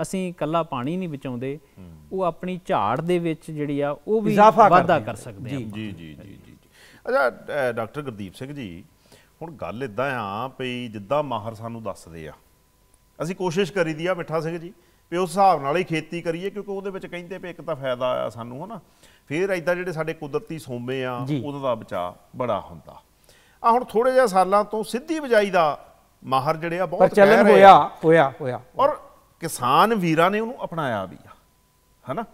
ਅਸੀਂ ਕੱਲਾ ਪਾਣੀ ਨਹੀਂ ਬਚਾਉਂਦੇ ਉਹ ਆਪਣੀ ਝਾੜ ਦੇ ਵਿੱਚ ਜਿਹੜੀ ਆ ਉਹ ਵੀ ਵਾਧਾ ਕਰ ਸਕਦੇ ਆ ਜੀ ਜੀ ਜੀ ਜੀ ਅੱਛਾ ਡਾਕਟਰ ਗੁਰਦੀਪ ਸਿੰਘ ਜੀ ਹੁਣ ਗੱਲ ਇਦਾਂ ਆ ਪਈ ਜਿੱਦਾਂ ਮਾਹਰ ਸਾਨੂੰ ਦੱਸਦੇ ਆ ਅਸੀਂ ਕੋਸ਼ਿਸ਼ ਕਰੀਦੀ ਆ ਮਿੱਠਾ ਸਿੰਘ ਜੀ ਵੀ ਉਸ ਹਿਸਾਬ ਨਾਲ ਹੀ ਖੇਤੀ ਕਰੀਏ ਕਿਉਂਕਿ ਉਹਦੇ ਵਿੱਚ ਕਹਿੰਦੇ ਪਏ ਇੱਕ ਤਾਂ ਫਾਇਦਾ ਆ ਸਾਨੂੰ ਹਨਾ ਫਿਰ ਐਦਾਂ ਜਿਹੜੇ ਸਾਡੇ ਕੁਦਰਤੀ ਸੋਮੇ ਆ ਉਹਦਾ ਬਚਾ ਬੜਾ ਹੁੰਦਾ ਆ ਹੁਣ ਥੋੜੇ ਜਿਹਾ ਸਾਲਾਂ ਤੋਂ ਸਿੱਧੀ ਬਜਾਈ ਦਾ ਮਾਹਰ ਜਿਹੜੇ ਆ ਬਹੁਤ ਕਹਿ ਰਹੇ ਹੋਇਆ ਹੋਇਆ ਹੋਇਆ ਔਰ ਕਿਸਾਨ ਵੀਰਾਂ ਨੇ ਉਹਨੂੰ ਅਪਣਾਇਆ ਵੀ ਆ ਹਨਾ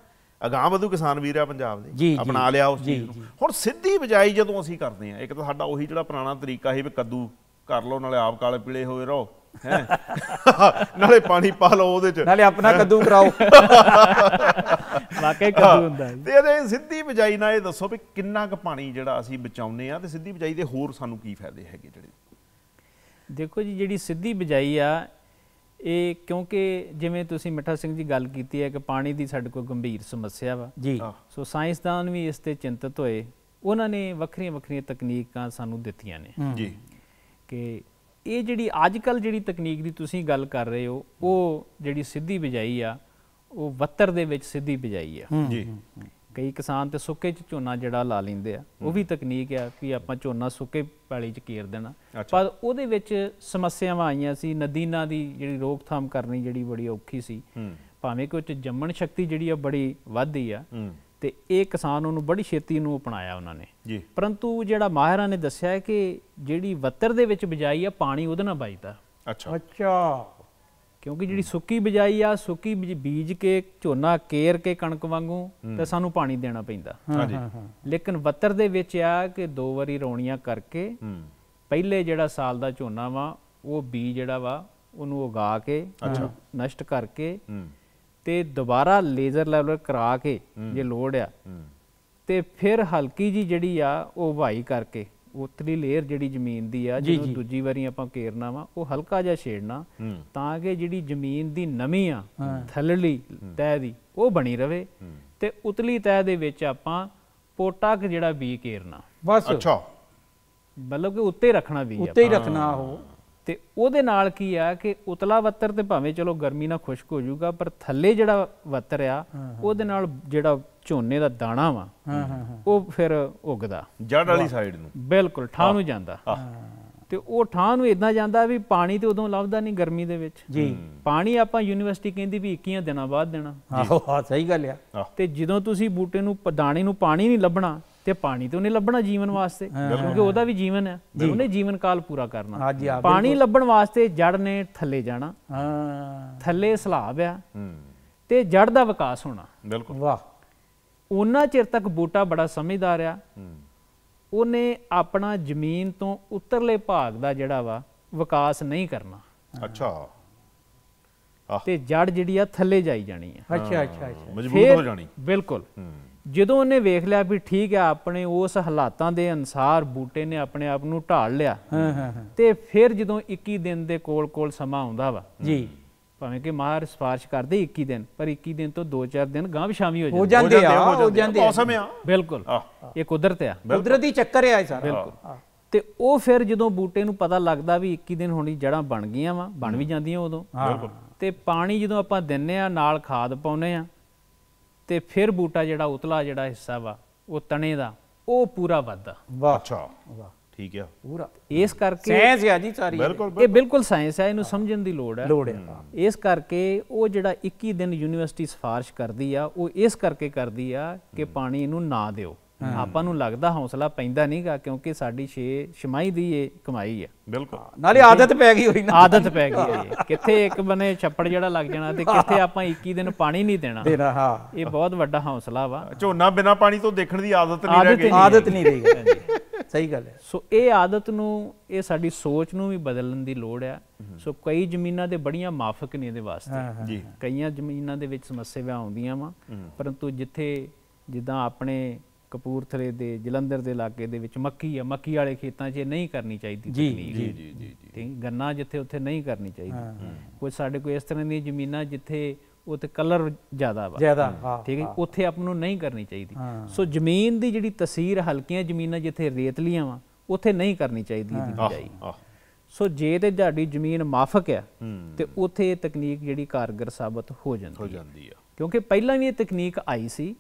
ਅਗਾਹ ਵਧੂ ਕਿਸਾਨ ਵੀਰ ਆ ਪੰਜਾਬ ਦੇ ਅਪਣਾ ਲਿਆ ਉਸ ਚੀਜ਼ ਨੂੰ ਹੁਣ ਸਿੱਧੀ ਬਜਾਈ ਜਦੋਂ ਅਸੀਂ ਕਰਦੇ ਆ ਇੱਕ ਤਾਂ ਸਾਡਾ ਉਹੀ ਜਿਹੜਾ ਪੁਰਾਣਾ ਤਰੀਕਾ ਸੀ ਵੀ ਕੱਦੂ ਕਰ ਲਓ ਨਾਲੇ ਆਪ ਕਾਲੇ ਪੀਲੇ ਹੋਏ ਰਹੋ ਹੈ ਨਾਲੇ ਪਾਣੀ ਪਾ ਲਓ ਉਹਦੇ ਚ ਨਾਲੇ ਆਪਣਾ ਕੱਦੂ ਕਰਾਓ ਵਾਕਈ ਕੱਦੂ ਹੁੰਦਾ ਹੈ ਤੇ ਇਹਦੇ ਸਿੱਧੀ ਬਜਾਈ ਨਾਲ ਇਹ ਦੱਸੋ ਵੀ ਕਿੰਨਾ ਕੁ ਪਾਣੀ ਜਿਹੜਾ ਅਸੀਂ ਬਚਾਉਨੇ ਆ ਤੇ ਸਿੱਧੀ ਬਜਾਈ ਦੇ ਹੋਰ ਸਾਨੂੰ ਕੀ ਫਾਇਦੇ ਹੈਗੇ ਜਿਹੜੇ ਦੇਖੋ ਜੀ ਜਿਹੜੀ ਸਿੱਧੀ ਬਜਾਈ ਆ ਇਹ ਕਿਉਂਕਿ ਜਿਵੇਂ ਤੁਸੀਂ ਮਿੱਠਾ ਸਿੰਘ ਜੀ ਗੱਲ ਕੀਤੀ ਹੈ ਕਿ ਪਾਣੀ ਦੀ ਸਾਡੇ ਕੋਲ ਗੰਭੀਰ ਸਮੱਸਿਆ ਵਾ ਜੀ ਸੋ ਸਾਇੰਸਦਾਨ ਵੀ ਇਸ ਤੇ ਚਿੰਤਤ ਹੋਏ ਉਹਨਾਂ ਨੇ ਵੱਖਰੀਆਂ ਵੱਖਰੀਆਂ ਤਕਨੀਕਾਂ ਸਾਨੂੰ ਦਿੱਤੀਆਂ ਨੇ ਜੀ ਕਿ ਇਹ ਜਿਹੜੀ ਅੱਜ ਕੱਲ ਜਿਹੜੀ ਤਕਨੀਕ ਦੀ ਤੁਸੀਂ ਗੱਲ ਕਰ ਰਹੇ ਹੋ ਉਹ ਜਿਹੜੀ ਸਿੱਧੀ ਬਿਜਾਈ ਆ ਉਹ ਵੱਤਰ ਦੇ ਵਿੱਚ ਸਿੱਧੀ ਬਿਜਾਈ ਆ ਜੀ ਕਈ ਕਿਸਾਨ ਤੇ ਸੁੱਕੇ ਚ ਝੋਨਾ ਜਿਹੜਾ ਲਾ ਲੈਂਦੇ ਆ ਉਹ ਵੀ ਤਕਨੀਕ ਆ ਕਿ ਆਪਾਂ ਝੋਨਾ ਸੁੱਕੇ ਪੈਲੀ ਚ ਕੀਰ ਦੇਣਾ ਪਰ ਉਹਦੇ ਵਿੱਚ ਸਮੱਸਿਆਵਾਂ ਆਈਆਂ ਸੀ ਨਦੀਨਾਂ ਦੀ ਜਿਹੜੀ ਰੋਕਥਾਮ ਕਰਨੀ ਜਿਹੜੀ ਬੜੀ ਔਖੀ ਸੀ ਭਾਵੇਂ ਕਿ ਉਹ ਚ ਜੰਮਣ ਸ਼ਕਤੀ ਜਿਹੜੀ ਆ ਬੜੀ ਵੱਧਦੀ ਆ ਤੇ ਇਹ ਕਿਸਾਨ ਉਹਨੂੰ ਬੜੀ ਛੇਤੀ ਨੂੰ ਅਪਣਾਇਆ ਉਹਨਾਂ ਨੇ ਜੀ ਪਰੰਤੂ ਜਿਹੜਾ ਮਾਹਿਰਾਂ ਨੇ ਦੱਸਿਆ ਕਿ ਜਿਹੜੀ ਵੱਤਰ ਦੇ ਵਿੱਚ ਬਜਾਈ ਆ ਪਾਣੀ ਉਹਦੇ ਨਾਲ ਬਾਈਦਾ ਅੱਛਾ ਅੱਛਾ ਕਿਉਂਕਿ ਜਿਹੜੀ ਸੁੱਕੀ ਬਜਾਈ ਆ ਸੁੱਕੀ ਬੀਜ ਕੇ ਝੋਨਾ ਕੇਰ ਕੇ ਕਣਕ ਵਾਂਗੂ ਤੇ ਸਾਨੂੰ ਪਾਣੀ ਦੇਣਾ ਪੈਂਦਾ ਹਾਂਜੀ ਲੇਕਿਨ ਵੱਤਰ ਦੇ ਵਿੱਚ ਆ ਕਿ ਦੋ ਵਾਰੀ ਰੌਣੀਆਂ ਕਰਕੇ ਪਹਿਲੇ ਜਿਹੜਾ ਸਾਲ ਦਾ ਝੋਨਾ ਵਾ ਉਹ ਬੀਜ ਜਿਹੜਾ ਵਾ ਉਹਨੂੰ ਉਗਾ ਕੇ ਨਸ਼ਟ ਕਰਕੇ ਤੇ ਦੁਬਾਰਾ ਲੇਜ਼ਰ ਲੈਵਲਰ ਕਰਾ ਕੇ ਜੇ ਲੋਡ ਆ ਤੇ ਫਿਰ ਹਲਕੀ ਜੀ ਜਿਹੜੀ ਆ ਉਹ ਵਾਈ ਕਰਕੇ ਉਤਲੀ ਲੇਅਰ ਜਿਹੜੀ ਜ਼ਮੀਨ ਦੀ ਆ ਜਦੋਂ ਦੂਜੀ ਵਾਰੀ ਆਪਾਂ ਕੇਰਨਾ ਵਾ ਉਹ ਹਲਕਾ ਜਿਹਾ ਛੇੜਨਾ ਤਾਂ ਕਿ ਜਿਹੜੀ ਜ਼ਮੀਨ ਦੀ ਨਮੀ ਆ ਥੱਲੜੀ ਤਹਿ ਦੀ ਉਹ ਬਣੀ ਰਵੇ ਤੇ ਉਤਲੀ ਤਹਿ ਦੇ ਵਿੱਚ ਆਪਾਂ ਪੋਟਾਕ ਜਿਹੜਾ ਬੀ ਕੇਰਨਾ ਬਸ ਅੱਛਾ ਮਤਲਬ ਕਿ ਉੱਤੇ ਰੱਖਣਾ ਵੀ ਆ ਉੱਤੇ ਹੀ ਰੱਖਣਾ ਉਹ ਤੇ ਉਹਦੇ ਨਾਲ ਕੀ ਆ ਕਿ ਉਤਲਾ ਵੱਤਰ ਤੇ ਭਾਵੇਂ ਚਲੋ ਗਰਮੀ ਨਾਲ ਖੁਸ਼ਕ ਹੋ ਜਾਊਗਾ ਪਰ ਥੱਲੇ ਜਿਹੜਾ ਵੱਤਰ ਆ ਉਹਦੇ ਨਾਲ ਜਿਹੜਾ ਝੋਨੇ ਦਾ ਦਾਣਾ ਵਾ ਉਹ ਫਿਰ ਉਗਦਾ ਜੜ ਵਾਲੀ ਸਾਈਡ ਨੂੰ ਬਿਲਕੁਲ ਠਾਂ ਨੂੰ ਜਾਂਦਾ ਤੇ ਉਹ ਠਾਂ ਨੂੰ ਇਦਾਂ ਜਾਂਦਾ ਵੀ ਪਾਣੀ ਤੇ ਉਦੋਂ ਲੱਭਦਾ ਨਹੀਂ ਗਰਮੀ ਦੇ ਵਿੱਚ ਜੀ ਪਾਣੀ ਆਪਾਂ ਯੂਨੀਵਰਸਿਟੀ ਕਹਿੰਦੀ ਵੀ 21 ਦਿਨਾਂ ਬਾਅਦ ਦੇਣਾ ਆਹੋ ਸਹੀ ਗੱਲ ਆ ਤੇ ਜਦੋਂ ਤੁਸੀਂ ਬੂਟੇ ਨੂੰ ਦਾਣੇ ਨੂੰ ਪਾਣੀ ਨਹੀਂ ਲੱਭਣਾ ਤੇ ਪਾਣੀ ਤੇ ਉਹਨੇ ਲੱਭਣਾ ਜੀਵਨ ਵਾਸਤੇ ਕਿਉਂਕਿ ਉਹਦਾ ਵੀ ਜੀਵਨ ਹੈ ਉਹਨੇ ਜੀਵਨ ਕਾਲ ਪੂਰਾ ਕਰਨਾ ਪਾਣੀ ਲੱਭਣ ਵਾਸਤੇ ਜੜ ਨੇ ਥੱਲੇ ਜਾਣਾ ਹਾਂ ਥੱਲੇ ਸਲਾਬ ਆ ਤੇ ਜੜ ਦਾ ਵਿਕਾਸ ਹੋਣਾ ਬਿਲਕੁਲ ਵਾਹ ਉਹਨਾਂ ਚਿਰ ਤੱਕ ਬੂਟਾ ਬੜਾ ਸਮਝਦਾਰ ਆ ਉਹਨੇ ਆਪਣਾ ਜ਼ਮੀਨ ਤੋਂ ਉੱਤਰਲੇ ਭਾਗ ਦਾ ਜਿਹੜਾ ਵਾ ਵਿਕਾਸ ਨਹੀਂ ਕਰਨਾ ਅੱਛਾ ਤੇ ਜੜ ਜਿਹੜੀ ਆ ਥੱਲੇ ਜਾਈ ਜਾਣੀ ਆ ਅੱਛਾ ਅੱਛਾ ਅੱਛਾ ਮਜ਼ਬੂਤ ਹੋ ਜਾਣੀ ਬਿਲਕੁਲ ਜਦੋਂ ਉਹਨੇ ਵੇਖ ਲਿਆ ਵੀ ਠੀਕ ਹੈ ਆਪਣੇ ਉਸ ਹਾਲਾਤਾਂ ਦੇ ਅਨਸਾਰ ਬੂਟੇ ਨੇ ਆਪਣੇ ਆਪ ਨੂੰ ਢਾਲ ਲਿਆ ਹਾਂ ਹਾਂ ਤੇ ਫਿਰ ਜਦੋਂ 21 ਦਿਨ ਦੇ ਕੋਲ-ਕੋਲ ਸਮਾਂ ਆਉਂਦਾ ਵਾ ਜੀ ਭਾਵੇਂ ਕਿ ਮਾਰ ਸਿਫਾਰਿਸ਼ ਕਰਦੇ 21 ਦਿਨ ਪਰ 21 ਦਿਨ ਤੋਂ 2-4 ਦਿਨ ਗਾਂਵ ਸ਼ਾਮੀ ਹੋ ਜਾਂਦੇ ਆ ਹੋ ਜਾਂਦੇ ਆ ਮੌਸਮ ਆ ਬਿਲਕੁਲ ਇਹ ਕੁਦਰਤ ਆ ਕੁਦਰਤੀ ਚੱਕਰ ਆ ਇਹ ਸਾਰਾ ਬਿਲਕੁਲ ਤੇ ਉਹ ਫਿਰ ਜਦੋਂ ਬੂਟੇ ਨੂੰ ਪਤਾ ਲੱਗਦਾ ਵੀ 21 ਦਿਨ ਹੋਣੀ ਜੜਾਂ ਬਣ ਗਈਆਂ ਵਾ ਬਣ ਵੀ ਜਾਂਦੀਆਂ ਉਦੋਂ ਤੇ ਪਾਣੀ ਜਦੋਂ ਆਪਾਂ ਦਿੰਨੇ ਆ ਨਾਲ ਖਾਦ ਪਾਉਨੇ ਆ ਤੇ ਫਿਰ ਬੂਟਾ ਜਿਹੜਾ ਉਤਲਾ ਜਿਹੜਾ ਹਿੱਸਾ ਵਾ ਉਹ ਤਣੇ ਦਾ ਉਹ ਪੂਰਾ ਵੱਧਦਾ ਵਾਹ ਅੱਛਾ ਵਾਹ ਠੀਕ ਆ ਪੂਰਾ ਇਸ ਕਰਕੇ ਸਾਇੰਸ ਆ ਜੀ ਸਾਰੀ ਇਹ ਬਿਲਕੁਲ ਸਾਇੰਸ ਆ ਇਹਨੂੰ ਸਮਝਣ ਦੀ ਲੋੜ ਹੈ ਲੋੜ ਹੈ ਇਸ ਕਰਕੇ ਉਹ ਜਿਹੜਾ 21 ਦਿਨ ਯੂਨੀਵਰਸਿਟੀ ਸਿਫਾਰਿਸ਼ ਕਰਦੀ ਆ ਉਹ ਇਸ ਕਰਕੇ ਕਰਦੀ ਆ ਕਿ ਪਾਣੀ ਇਹਨੂੰ ਨਾ ਦਿਓ ਆਪਾਂ ਨੂੰ ਲੱਗਦਾ ਹੌਸਲਾ ਪੈਂਦਾ ਨਹੀਂਗਾ ਕਿਉਂਕਿ ਸਾਡੀ ਛੇ ਛਮਾਈ ਦੀ ਇਹ ਕਮਾਈ ਹੈ ਬਿਲਕੁਲ ਨਾਲੇ ਆਦਤ ਪੈ ਗਈ ਹੋਈ ਨਾ ਆਦਤ ਪੈ ਗਈ ਹੈ ਕਿੱਥੇ ਇੱਕ ਬਨੇ ਛੱਪੜ ਜਿਹੜਾ ਲੱਗ ਜਾਣਾ ਤੇ ਕਿੱਥੇ ਆਪਾਂ 21 ਦਿਨ ਪਾਣੀ ਨਹੀਂ ਦੇਣਾ ਦੇਣਾ ਹਾਂ ਇਹ ਬਹੁਤ ਵੱਡਾ ਹੌਸਲਾ ਵਾ ਝੋਨਾ ਬਿਨਾ ਪਾਣੀ ਤੋਂ ਦੇਖਣ ਦੀ ਆਦਤ ਨਹੀਂ ਰਹਿ ਗਈ ਆਦਤ ਨਹੀਂ ਰਹੀ ਸਹੀ ਗੱਲ ਹੈ ਸੋ ਇਹ ਆਦਤ ਨੂੰ ਇਹ ਸਾਡੀ ਸੋਚ ਨੂੰ ਵੀ ਬਦਲਣ ਦੀ ਲੋੜ ਹੈ ਸੋ ਕਈ ਜ਼ਮੀਨਾਂ ਦੇ ਬੜੀਆਂ ਮਾਫਕ ਨੇ ਇਹਦੇ ਵਾਸਤੇ ਜੀ ਕਈਆਂ ਜ਼ਮੀਨਾਂ ਦੇ ਵਿੱਚ ਸਮੱਸਿਆਵਾਂ ਆਉਂਦੀਆਂ ਵਾ ਪਰੰਤੂ ਜਿੱਥੇ ਜਿੱਦਾਂ ਆਪਣੇ ਕਪੂਰਥਲੇ ਦੇ ਜਲੰਧਰ ਦੇ ਇਲਾਕੇ ਦੇ ਵਿੱਚ ਮੱਕੀ ਆ ਮੱਕੀ ਵਾਲੇ ਖੇਤਾਂ 'ਚ ਇਹ ਨਹੀਂ ਕਰਨੀ ਚਾਹੀਦੀ ਤਕਨੀਕ ਜੀ ਜੀ ਜੀ ਜੀ ਗੰਨਾ ਜਿੱਥੇ ਉੱਥੇ ਨਹੀਂ ਕਰਨੀ ਚਾਹੀਦੀ ਕੋਈ ਸਾਡੇ ਕੋਈ ਇਸ ਤਰ੍ਹਾਂ ਦੀਆਂ ਜ਼ਮੀਨਾਂ ਜਿੱਥੇ ਉਹ ਤੇ ਕਲਰ ਜ਼ਿਆਦਾ ਵਾ ਜ਼ਿਆਦਾ ਠੀਕ ਹੈ ਉੱਥੇ ਆਪ ਨੂੰ ਨਹੀਂ ਕਰਨੀ ਚਾਹੀਦੀ ਸੋ ਜ਼ਮੀਨ ਦੀ ਜਿਹੜੀ ਤਸਵੀਰ ਹਲਕੀਆਂ ਜ਼ਮੀਨਾਂ ਜਿੱਥੇ ਰੇਤਲੀਆਂ ਵਾ ਉੱਥੇ ਨਹੀਂ ਕਰਨੀ ਚਾਹੀਦੀ ਇਹਦੀ ਬਿਜਾਈ ਸੋ ਜੇ ਤੇ ਤੁਹਾਡੀ ਜ਼ਮੀਨ ਮਾਫਕ ਆ ਤੇ ਉੱਥੇ ਇਹ ਤਕਨੀਕ ਜਿਹੜੀ ਕਾਰਗਰ ਸਾਬਤ ਹੋ ਜਾਂਦੀ ਹੈ ਕਿਉਂਕਿ ਪਹਿਲਾਂ ਵੀ ਇਹ ਤਕਨੀਕ ਆਈ ਸੀ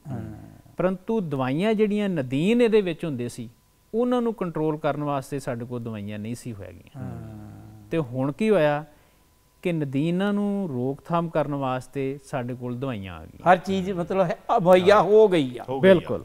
ਪਰੰਤੂ ਦਵਾਈਆਂ ਜਿਹੜੀਆਂ ਨਦੀਨ ਇਹਦੇ ਵਿੱਚ ਹੁੰਦੇ ਸੀ ਉਹਨਾਂ ਨੂੰ ਕੰਟਰੋਲ ਕਰਨ ਵਾਸਤੇ ਸਾਡੇ ਕੋਲ ਦਵਾਈਆਂ ਨਹੀਂ ਸੀ ਹੋਈਆਂ ਤੇ ਹੁਣ ਕੀ ਹੋਇਆ ਕਿ ਨਦੀਨਾਂ ਨੂੰ ਰੋਕਥਾਮ ਕਰਨ ਵਾਸਤੇ ਸਾਡੇ ਕੋਲ ਦਵਾਈਆਂ ਆ ਗਈਆਂ ਹਰ ਚੀਜ਼ ਮਤਲਬ ਮੁਹੱਈਆ ਹੋ ਗਈ ਆ ਬਿਲਕੁਲ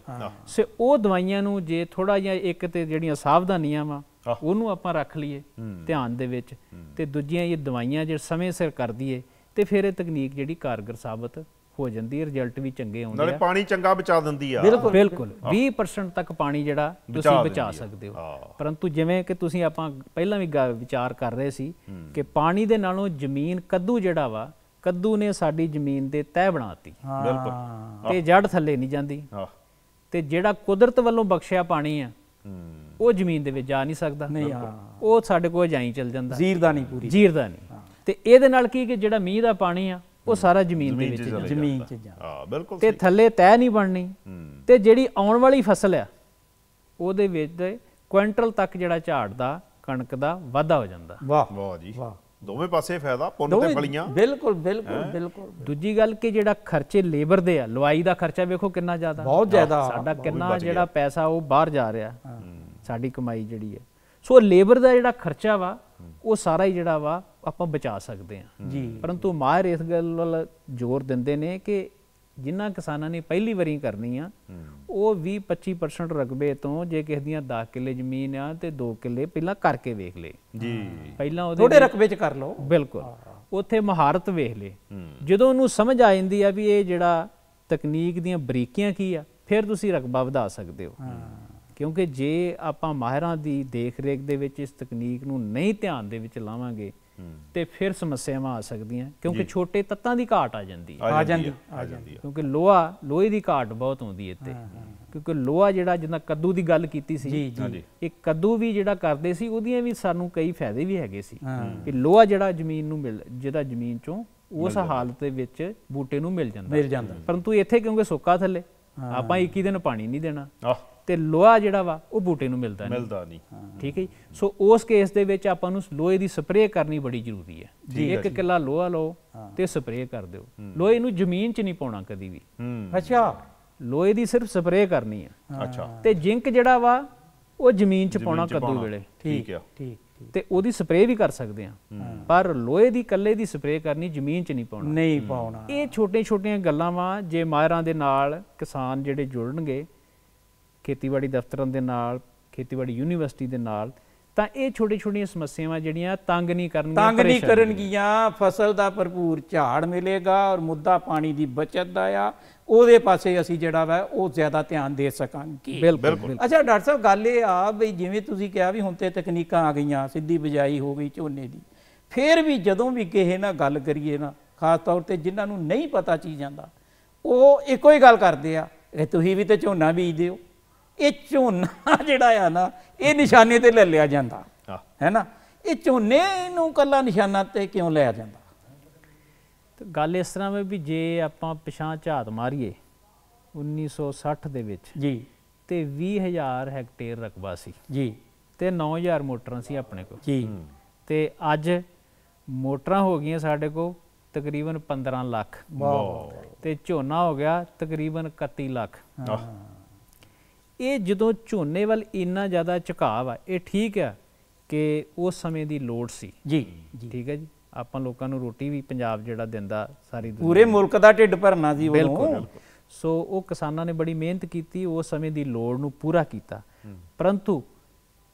ਸੇ ਉਹ ਦਵਾਈਆਂ ਨੂੰ ਜੇ ਥੋੜਾ ਜਿਹਾ ਇੱਕ ਤੇ ਜਿਹੜੀਆਂ ਸਾਵਧਾਨੀਆਂ ਵਾ ਉਹਨੂੰ ਆਪਾਂ ਰੱਖ ਲਈਏ ਧਿਆਨ ਦੇ ਵਿੱਚ ਤੇ ਦੂਜੀਆਂ ਇਹ ਦਵਾਈਆਂ ਜੇ ਸਮੇਂ ਸਿਰ ਕਰ ਦਈਏ ਤੇ ਫਿਰ ਇਹ ਤਕਨੀਕ ਜਿਹੜੀ ਕਾਰਗਰ ਸਾਬਤ ਹੋ ਜਾਂਦੀ ਹੈ ਰਿਜ਼ਲਟ ਵੀ ਚੰਗੇ ਆਉਂਦੇ ਆ ਨਾਲੇ ਪਾਣੀ ਚੰਗਾ ਬਚਾ ਦਿੰਦੀ ਆ ਬਿਲਕੁਲ ਬਿਲਕੁਲ 20% ਤੱਕ ਪਾਣੀ ਜਿਹੜਾ ਤੁਸੀਂ ਬਚਾ ਸਕਦੇ ਹੋ ਪਰੰਤੂ ਜਿਵੇਂ ਕਿ ਤੁਸੀਂ ਆਪਾਂ ਪਹਿਲਾਂ ਵੀ ਵਿਚਾਰ ਕਰ ਰਹੇ ਸੀ ਕਿ ਪਾਣੀ ਦੇ ਨਾਲੋਂ ਜ਼ਮੀਨ ਕੱਦੂ ਜਿਹੜਾ ਵਾ ਕੱਦੂ ਨੇ ਸਾਡੀ ਜ਼ਮੀਨ ਦੇ ਤਹਿ ਬਣਾਤੀ ਬਿਲਕੁਲ ਤੇ ਜੜ ਥੱਲੇ ਨਹੀਂ ਜਾਂਦੀ ਤੇ ਜਿਹੜਾ ਕੁਦਰਤ ਵੱਲੋਂ ਬਖਸ਼ਿਆ ਪਾਣੀ ਆ ਉਹ ਜ਼ਮੀਨ ਦੇ ਵਿੱਚ ਜਾ ਨਹੀਂ ਸਕਦਾ ਨਹੀਂ ਹਾਂ ਉਹ ਸਾਡੇ ਕੋਲ ਜਾਈ ਚਲ ਜਾਂਦਾ ਜ਼ੀਰਦਾਨੀ ਪੂਰੀ ਜ਼ੀਰਦਾਨੀ ਤੇ ਇਹਦੇ ਨਾਲ ਕੀ ਕਿ ਜਿਹੜਾ ਮੀਂਹ ਦਾ ਪਾਣੀ ਆ ਉਹ ਸਾਰਾ ਜ਼ਮੀਨ ਦੇ ਵਿੱਚ ਜ਼ਮੀਨ ਚ ਜਾਂਦਾ ਹਾਂ ਬਿਲਕੁਲ ਤੇ ਥੱਲੇ ਤੈ ਨਹੀਂ ਬਣਨੀ ਤੇ ਜਿਹੜੀ ਆਉਣ ਵਾਲੀ ਫਸਲ ਆ ਉਹਦੇ ਵਿੱਚ ਦੇ ਕੁਇੰਟਲ ਤੱਕ ਜਿਹੜਾ ਝਾੜ ਦਾ ਕਣਕ ਦਾ ਵਾਧਾ ਹੋ ਜਾਂਦਾ ਵਾਹ ਵਾਹ ਜੀ ਵਾਹ ਦੋਵੇਂ ਪਾਸੇ ਫਾਇਦਾ ਪੁੰਨ ਤੇ ਫਲੀਆਂ ਬਿਲਕੁਲ ਬਿਲਕੁਲ ਬਿਲਕੁਲ ਦੂਜੀ ਗੱਲ ਕਿ ਜਿਹੜਾ ਖਰਚੇ ਲੇਬਰ ਦੇ ਆ ਲਵਾਈ ਦਾ ਖਰਚਾ ਵੇਖੋ ਕਿੰਨਾ ਜ਼ਿਆਦਾ ਬਹੁਤ ਜ਼ਿਆਦਾ ਸਾਡਾ ਕਿੰਨਾ ਜਿਹੜਾ ਪੈਸਾ ਉਹ ਬਾਹਰ ਜਾ ਰਿਹਾ ਸਾਡੀ ਕਮਾਈ ਜਿਹੜੀ ਹੈ ਸੋ ਲੇਬਰ ਦਾ ਜਿਹੜਾ ਖਰਚਾ ਵਾ ਉਹ ਸਾਰਾ ਹੀ ਜਿਹੜਾ ਵਾ ਆਪਾਂ ਬਚਾ ਸਕਦੇ ਹਾਂ ਜੀ ਪਰੰਤੂ ਮਾਹਰ ਇਸ ਗੱਲ ਵੱਲ ਜ਼ੋਰ ਦਿੰਦੇ ਨੇ ਕਿ ਜਿਨ੍ਹਾਂ ਕਿਸਾਨਾਂ ਨੇ ਪਹਿਲੀ ਵਾਰੀ ਕਰਨੀ ਆ ਉਹ 20-25% ਰਕਬੇ ਤੋਂ ਜੇ ਕਿਸ ਦੀਆਂ 10 ਕਿੱਲੇ ਜ਼ਮੀਨ ਆ ਤੇ 2 ਕਿੱਲੇ ਪਹਿਲਾਂ ਕਰਕੇ ਵੇਖ ਲੇ ਜੀ ਪਹਿਲਾਂ ਉਹਦੇ ਥੋੜੇ ਰਕਬੇ 'ਚ ਕਰ ਲਓ ਬਿਲਕੁਲ ਉੱਥੇ ਮਹਾਰਤ ਵੇਖ ਲੇ ਜਦੋਂ ਉਹਨੂੰ ਸਮਝ ਆ ਜਾਂਦੀ ਆ ਵੀ ਇਹ ਜਿਹੜਾ ਤਕਨੀਕ ਦੀਆਂ ਬਰੀਕੀਆਂ ਕੀ ਆ ਫਿਰ ਤੁਸੀਂ ਰਕਬਾ ਵਧਾ ਸਕਦੇ ਹੋ ਕਿਉਂਕਿ ਜੇ ਆਪਾਂ ਮਾਹਿਰਾਂ ਦੀ ਦੇਖ ਰੇਖ ਦੇ ਵਿੱਚ ਇਸ ਤਕਨੀਕ ਨੂੰ ਨਹੀਂ ਧਿਆਨ ਦੇ ਵਿੱਚ ਲਾਵਾਂਗੇ ਤੇ ਫਿਰ ਸਮੱਸਿਆਵਾਂ ਆ ਸਕਦੀਆਂ ਕਿਉਂਕਿ ਛੋਟੇ ਤੱਤਾਂ ਦੀ ਘਾਟ ਆ ਜਾਂਦੀ ਹੈ ਆ ਜਾਂਦੀ ਆ ਜਾਂਦੀ ਕਿਉਂਕਿ ਲੋਹਾ ਲੋਹੇ ਦੀ ਘਾਟ ਬਹੁਤ ਹੁੰਦੀ ਹੈ ਇੱਥੇ ਕਿਉਂਕਿ ਲੋਹਾ ਜਿਹੜਾ ਜਿੰਨਾ ਕੱਦੂ ਦੀ ਗੱਲ ਕੀਤੀ ਸੀ ਇਹ ਕੱਦੂ ਵੀ ਜਿਹੜਾ ਕਰਦੇ ਸੀ ਉਹਦੀਆਂ ਵੀ ਸਾਨੂੰ ਕਈ ਫਾਇਦੇ ਵੀ ਹੈਗੇ ਸੀ ਕਿ ਲੋਹਾ ਜਿਹੜਾ ਜ਼ਮੀਨ ਨੂੰ ਮਿਲ ਜਿਹੜਾ ਜ਼ਮੀਨ ਚੋਂ ਉਸ ਹਾਲਤ ਦੇ ਵਿੱਚ ਬੂਟੇ ਨੂੰ ਮਿਲ ਜਾਂਦਾ ਮਿਲ ਜਾਂਦਾ ਪਰੰਤੂ ਇੱਥੇ ਕਿਉਂਕਿ ਸੁੱਕਾ ਥੱਲੇ ਆਪਾਂ 21 ਦਿਨ ਪਾਣੀ ਨਹੀਂ ਦੇਣਾ ਆਹ ਤੇ ਲੋਹਾ ਜਿਹੜਾ ਵਾ ਉਹ ਬੂਟੇ ਨੂੰ ਮਿਲਦਾ ਨਹੀਂ ਮਿਲਦਾ ਨਹੀਂ ਠੀਕ ਹੈ ਸੋ ਉਸ ਕੇਸ ਦੇ ਵਿੱਚ ਆਪਾਂ ਨੂੰ ਲੋਹੇ ਦੀ ਸਪਰੇਅ ਕਰਨੀ ਬੜੀ ਜ਼ਰੂਰੀ ਹੈ ਜੀ 1 ਕਿੱਲਾ ਲੋਹਾ ਲਓ ਤੇ ਸਪਰੇਅ ਕਰ ਦਿਓ ਲੋਹੇ ਨੂੰ ਜ਼ਮੀਨ 'ਚ ਨਹੀਂ ਪਾਉਣਾ ਕਦੀ ਵੀ ਅੱਛਾ ਲੋਹੇ ਦੀ ਸਿਰਫ ਸਪਰੇਅ ਕਰਨੀ ਹੈ ਅੱਛਾ ਤੇ ਜ਼ਿੰਕ ਜਿਹੜਾ ਵਾ ਉਹ ਜ਼ਮੀਨ 'ਚ ਪਾਉਣਾ ਕਦੋਂ ਵੇਲੇ ਠੀਕ ਹੈ ਠੀਕ ਤੇ ਉਹਦੀ ਸਪਰੇਅ ਵੀ ਕਰ ਸਕਦੇ ਆ ਪਰ ਲੋਹੇ ਦੀ ਕੱਲੇ ਦੀ ਸਪਰੇਅ ਕਰਨੀ ਜ਼ਮੀਨ 'ਚ ਨਹੀਂ ਪਾਉਣਾ ਨਹੀਂ ਪਾਉਣਾ ਇਹ ਛੋਟੇ-ਛੋਟੀਆਂ ਗੱਲਾਂ ਵਾ ਜੇ ਮਾਇਰਾਂ ਦੇ ਨਾਲ ਕਿਸਾਨ ਜਿਹੜੇ ਜੁੜਨਗੇ ਖੇਤੀਬਾੜੀ ਦਫ਼ਤਰਾਂ ਦੇ ਨਾਲ ਖੇਤੀਬਾੜੀ ਯੂਨੀਵਰਸਿਟੀ ਦੇ ਨਾਲ ਤਾਂ ਇਹ ਛੋਟੇ-ਛੋਟੀਆਂ ਸਮੱਸਿਆਵਾਂ ਜਿਹੜੀਆਂ ਤੰਗ ਨਹੀਂ ਕਰਨਗੀਆਂ ਤੰਗ ਨਹੀਂ ਕਰਨਗੀਆਂ ਫਸਲ ਦਾ ਭਰਪੂਰ ਝਾੜ ਮਿਲੇਗਾ ਔਰ ਮੁੱਦਾ ਪਾਣੀ ਦੀ ਬਚਤ ਦਾ ਆ ਉਹਦੇ ਪਾਸੇ ਅਸੀਂ ਜਿਹੜਾ ਵਾ ਉਹ ਜ਼ਿਆਦਾ ਧਿਆਨ ਦੇ ਸਕਾਂਗੇ ਬਿਲਕੁਲ ਅੱਛਾ ਡਾਕਟਰ ਸਾਹਿਬ ਗੱਲ ਇਹ ਆ ਵੀ ਜਿਵੇਂ ਤੁਸੀਂ ਕਿਹਾ ਵੀ ਹੁਣ ਤੇ ਤਕਨੀਕਾਂ ਆ ਗਈਆਂ ਸਿੱਧੀ ਬਜਾਈ ਹੋ ਗਈ ਝੋਨੇ ਦੀ ਫੇਰ ਵੀ ਜਦੋਂ ਵੀ ਕਿਸੇ ਨਾਲ ਗੱਲ ਕਰੀਏ ਨਾ ਖਾਸ ਤੌਰ ਤੇ ਜਿਨ੍ਹਾਂ ਨੂੰ ਨਹੀਂ ਪਤਾ ਚੀਜ਼ਾਂ ਦਾ ਉਹ ਇੱਕੋ ਹੀ ਗੱਲ ਕਰਦੇ ਆ ਇਹ ਤੁਸੀਂ ਵੀ ਤੇ ਝੋਨਾ ਬੀਜਦੇ ਹੋ ਇਹ ਝੋਨਾ ਜਿਹੜਾ ਆ ਨਾ ਇਹ ਨਿਸ਼ਾਨੇ ਤੇ ਲੈ ਲਿਆ ਜਾਂਦਾ ਹੈ ਨਾ ਇਹ ਝੋਨੇ ਨੂੰ ਕੱਲਾ ਨਿਸ਼ਾਨਾ ਤੇ ਕਿਉਂ ਲਿਆ ਜਾਂਦਾ ਤੇ ਗੱਲ ਇਸ ਤਰ੍ਹਾਂ ਵੀ ਵੀ ਜੇ ਆਪਾਂ ਪਿਛਾਂ ਝਾਤ ਮਾਰੀਏ 1960 ਦੇ ਵਿੱਚ ਜੀ ਤੇ 20000 ਹੈਕਟੇਅਰ ਰਕਬਾ ਸੀ ਜੀ ਤੇ 9000 ਮੋਟਰਾਂ ਸੀ ਆਪਣੇ ਕੋਲ ਜੀ ਤੇ ਅੱਜ ਮੋਟਰਾਂ ਹੋ ਗਈਆਂ ਸਾਡੇ ਕੋਲ ਤਕਰੀਬਨ 15 ਲੱਖ ਤੇ ਝੋਨਾ ਹੋ ਗਿਆ ਤਕਰੀਬਨ 31 ਲੱਖ ਇਹ ਜਦੋਂ ਝੋਨੇ ਵੱਲ ਇੰਨਾ ਜ਼ਿਆਦਾ ਝੁਕਾਵ ਆ ਇਹ ਠੀਕ ਆ ਕਿ ਉਸ ਸਮੇਂ ਦੀ ਲੋੜ ਸੀ ਜੀ ਠੀਕ ਹੈ ਜੀ ਆਪਾਂ ਲੋਕਾਂ ਨੂੰ ਰੋਟੀ ਵੀ ਪੰਜਾਬ ਜਿਹੜਾ ਦਿੰਦਾ ਸਾਰੀ ਦੁਨੀਆ ਪੂਰੇ ਮੁਲਕ ਦਾ ਢਿੱਡ ਭਰਨਾ ਸੀ ਉਦੋਂ ਸੋ ਉਹ ਕਿਸਾਨਾਂ ਨੇ ਬੜੀ ਮਿਹਨਤ ਕੀਤੀ ਉਸ ਸਮੇਂ ਦੀ ਲੋੜ ਨੂੰ ਪੂਰਾ ਕੀਤਾ ਪਰੰਤੂ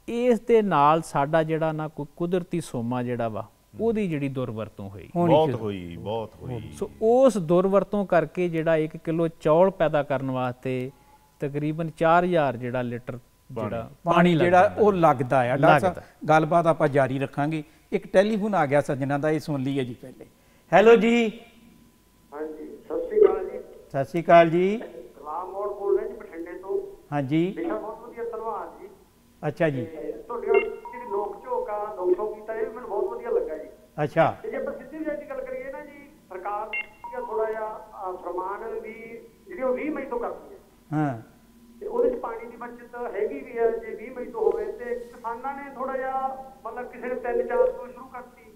ਇਸ ਦੇ ਨਾਲ ਸਾਡਾ ਜਿਹੜਾ ਨਾ ਕੋਈ ਕੁਦਰਤੀ ਸੋਮਾ ਜਿਹੜਾ ਵਾ ਉਹਦੀ ਜਿਹੜੀ ਦੁਰਵਰਤੋਂ ਹੋਈ ਬਹੁਤ ਹੋਈ ਬਹੁਤ ਹੋਈ ਸੋ ਉਸ ਦੁਰਵਰਤੋਂ ਕਰਕੇ ਜਿਹੜਾ 1 ਕਿਲੋ ਚੌਲ ਪੈਦਾ ਕਰਨ ਵਾਸਤੇ ਤਕਰੀਬਨ 4000 ਜਿਹੜਾ ਲੀਟਰ ਜਿਹੜਾ ਪਾਣੀ ਜਿਹੜਾ ਉਹ ਲੱਗਦਾ ਹੈ ਡਾਕਟਰ ਗੱਲਬਾਤ ਆਪਾਂ ਜਾਰੀ ਰੱਖਾਂਗੇ ਇੱਕ ਟੈਲੀਫੋਨ ਆ ਗਿਆ ਸੱਜਣਾ ਦਾ ਇਹ ਸੁਣ ਲਈਏ ਜੀ ਪਹਿਲੇ ਹੈਲੋ ਜੀ ਹਾਂਜੀ ਸਤਿ ਸ਼੍ਰੀ ਅਕਾਲ ਜੀ ਸਤਿ ਸ਼੍ਰੀ ਅਕਾਲ ਜੀ ਸਲਾਮ ਮੋੜ ਬੋਲ ਰਹੇ ਜੀ ਬਠਿੰਡੇ ਤੋਂ ਹਾਂਜੀ ਮੇਰਾ ਬਹੁਤ ਵਧੀਆ ਧੰਨਵਾਦ ਜੀ ਅੱਛਾ ਜੀ ਤੁਹਾਡੇ ਜਿਹੜੀ ਲੋਕ ਝੋਕਾ ਲੋਕੋ ਕੀਤਾ ਇਹ ਮੈਨੂੰ ਬਹੁਤ ਵਧੀਆ ਲੱਗਾ ਜੀ ਅੱਛਾ ਜੇ ਆਪਾਂ ਸਿੱਧੀ ਜਿਹੀ ਗੱਲ ਕਰੀਏ ਨਾ ਜੀ ਸਰਕਾਰ ਦਾ ਥੋੜਾ ਜਿਹਾ ਫਰਮਾਨ ਵੀ ਜਿਹੜੀ ਉਹ 20 ਮਈ ਤੋਂ ਕਰਦੀ ਹੈ ਹਾਂ ਤੇ ਉਹਦੇ ਚ ਪਾਣੀ ਦੀ ਬਚਤ ਹੈਗੀ ਵੀ ਹੈ ਜੇ 20 ਮਈ ਤੋਂ ਹੋਵੇ ਤੇ ਕਿਸਾਨਾਂ ਨੇ ਥੋੜਾ ਜਿਹਾ ਮਤਲਬ ਕਿਸੇ ਨੇ 3 4 ਤੋਂ ਸ਼ੁਰੂ ਕਰਤੀ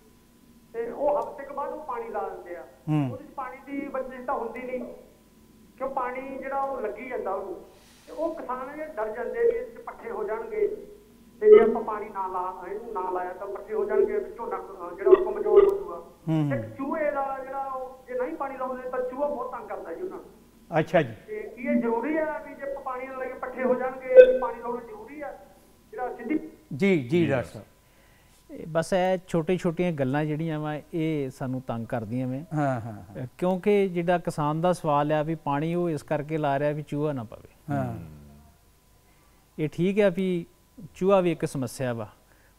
ਤੇ ਉਹ ਹਫ਼ਤੇ ਕੁ ਬਾਅਦ ਉਹ ਪਾਣੀ ਲਾ ਦਿੰਦੇ ਆ ਉਹਦੇ ਚ ਪਾਣੀ ਦੀ ਬਚਤ ਤਾਂ ਹੁੰਦੀ ਨਹੀਂ ਕਿਉਂ ਪਾਣੀ ਜਿਹੜਾ ਉਹ ਲੱਗੀ ਜਾਂਦਾ ਉਹ ਤੇ ਉਹ ਕਿਸਾਨ ਜਿਹੜੇ ਡਰ ਜਾਂਦੇ ਵੀ ਇਸ ਪੱਠੇ ਹੋ ਜਾਣਗੇ ਤੇ ਜੇ ਆਪਾਂ ਪਾਣੀ ਨਾ ਲਾ ਇਹਨੂੰ ਨਾ ਲਾਇਆ ਤਾਂ ਪੱਠੇ ਹੋ ਜਾਣਗੇ ਝੋਨਾ ਜਿਹੜਾ ਉਹ ਕਮਜ਼ੋਰ ਹੋ ਜਾਊਗਾ ਇੱਕ ਚੂਹੇ ਦਾ ਜਿਹੜਾ ਉਹ ਜੇ ਨਹੀਂ ਪਾਣੀ ਲਾਉਂਦੇ ਤਾਂ ਚੂਹਾ ਬਹੁਤ ਤੰਗ ਕਰਦਾ ਜੀ ਉਹਨਾਂ ਨੂੰ ਅੱਛਾ ਜੀ ਤੇ ਇਹ ਜ਼ਰੂਰੀ ਆ ਵੀ ਜੇ ਪਾਣੀ ਨਾਲ ਲੱਗੇ ਪੱਠੇ ਹੋ ਜਾਣਗੇ ਪਾਣੀ ਲਾਉਣਾ ਜ਼ਰੂਰੀ ਆ ਜਿਹੜਾ ਸਿੱਧੀ ਜੀ ਜੀ ਡਾਕਟਰ ਸਾਹਿਬ ਬਸ ਇਹ ਛੋਟੇ ਛੋਟੀਆਂ ਗੱਲਾਂ ਜਿਹੜੀਆਂ ਵਾ ਇਹ ਸਾਨੂੰ ਤੰਗ ਕਰਦੀਆਂ ਵੇ ਹਾਂ ਹਾਂ ਕਿਉਂਕਿ ਜਿਹੜਾ ਕਿਸਾਨ ਦਾ ਸਵਾਲ ਆ ਵੀ ਪਾਣੀ ਉਹ ਇਸ ਕਰਕੇ ਲਾ ਰਿਹਾ ਵੀ ਚੂਹਾ ਨਾ ਪਵੇ ਹਾਂ ਇਹ ਠੀਕ ਹੈ ਵੀ ਚੂਹਾ ਵੀ ਇੱਕ ਸਮੱਸਿਆ ਵਾ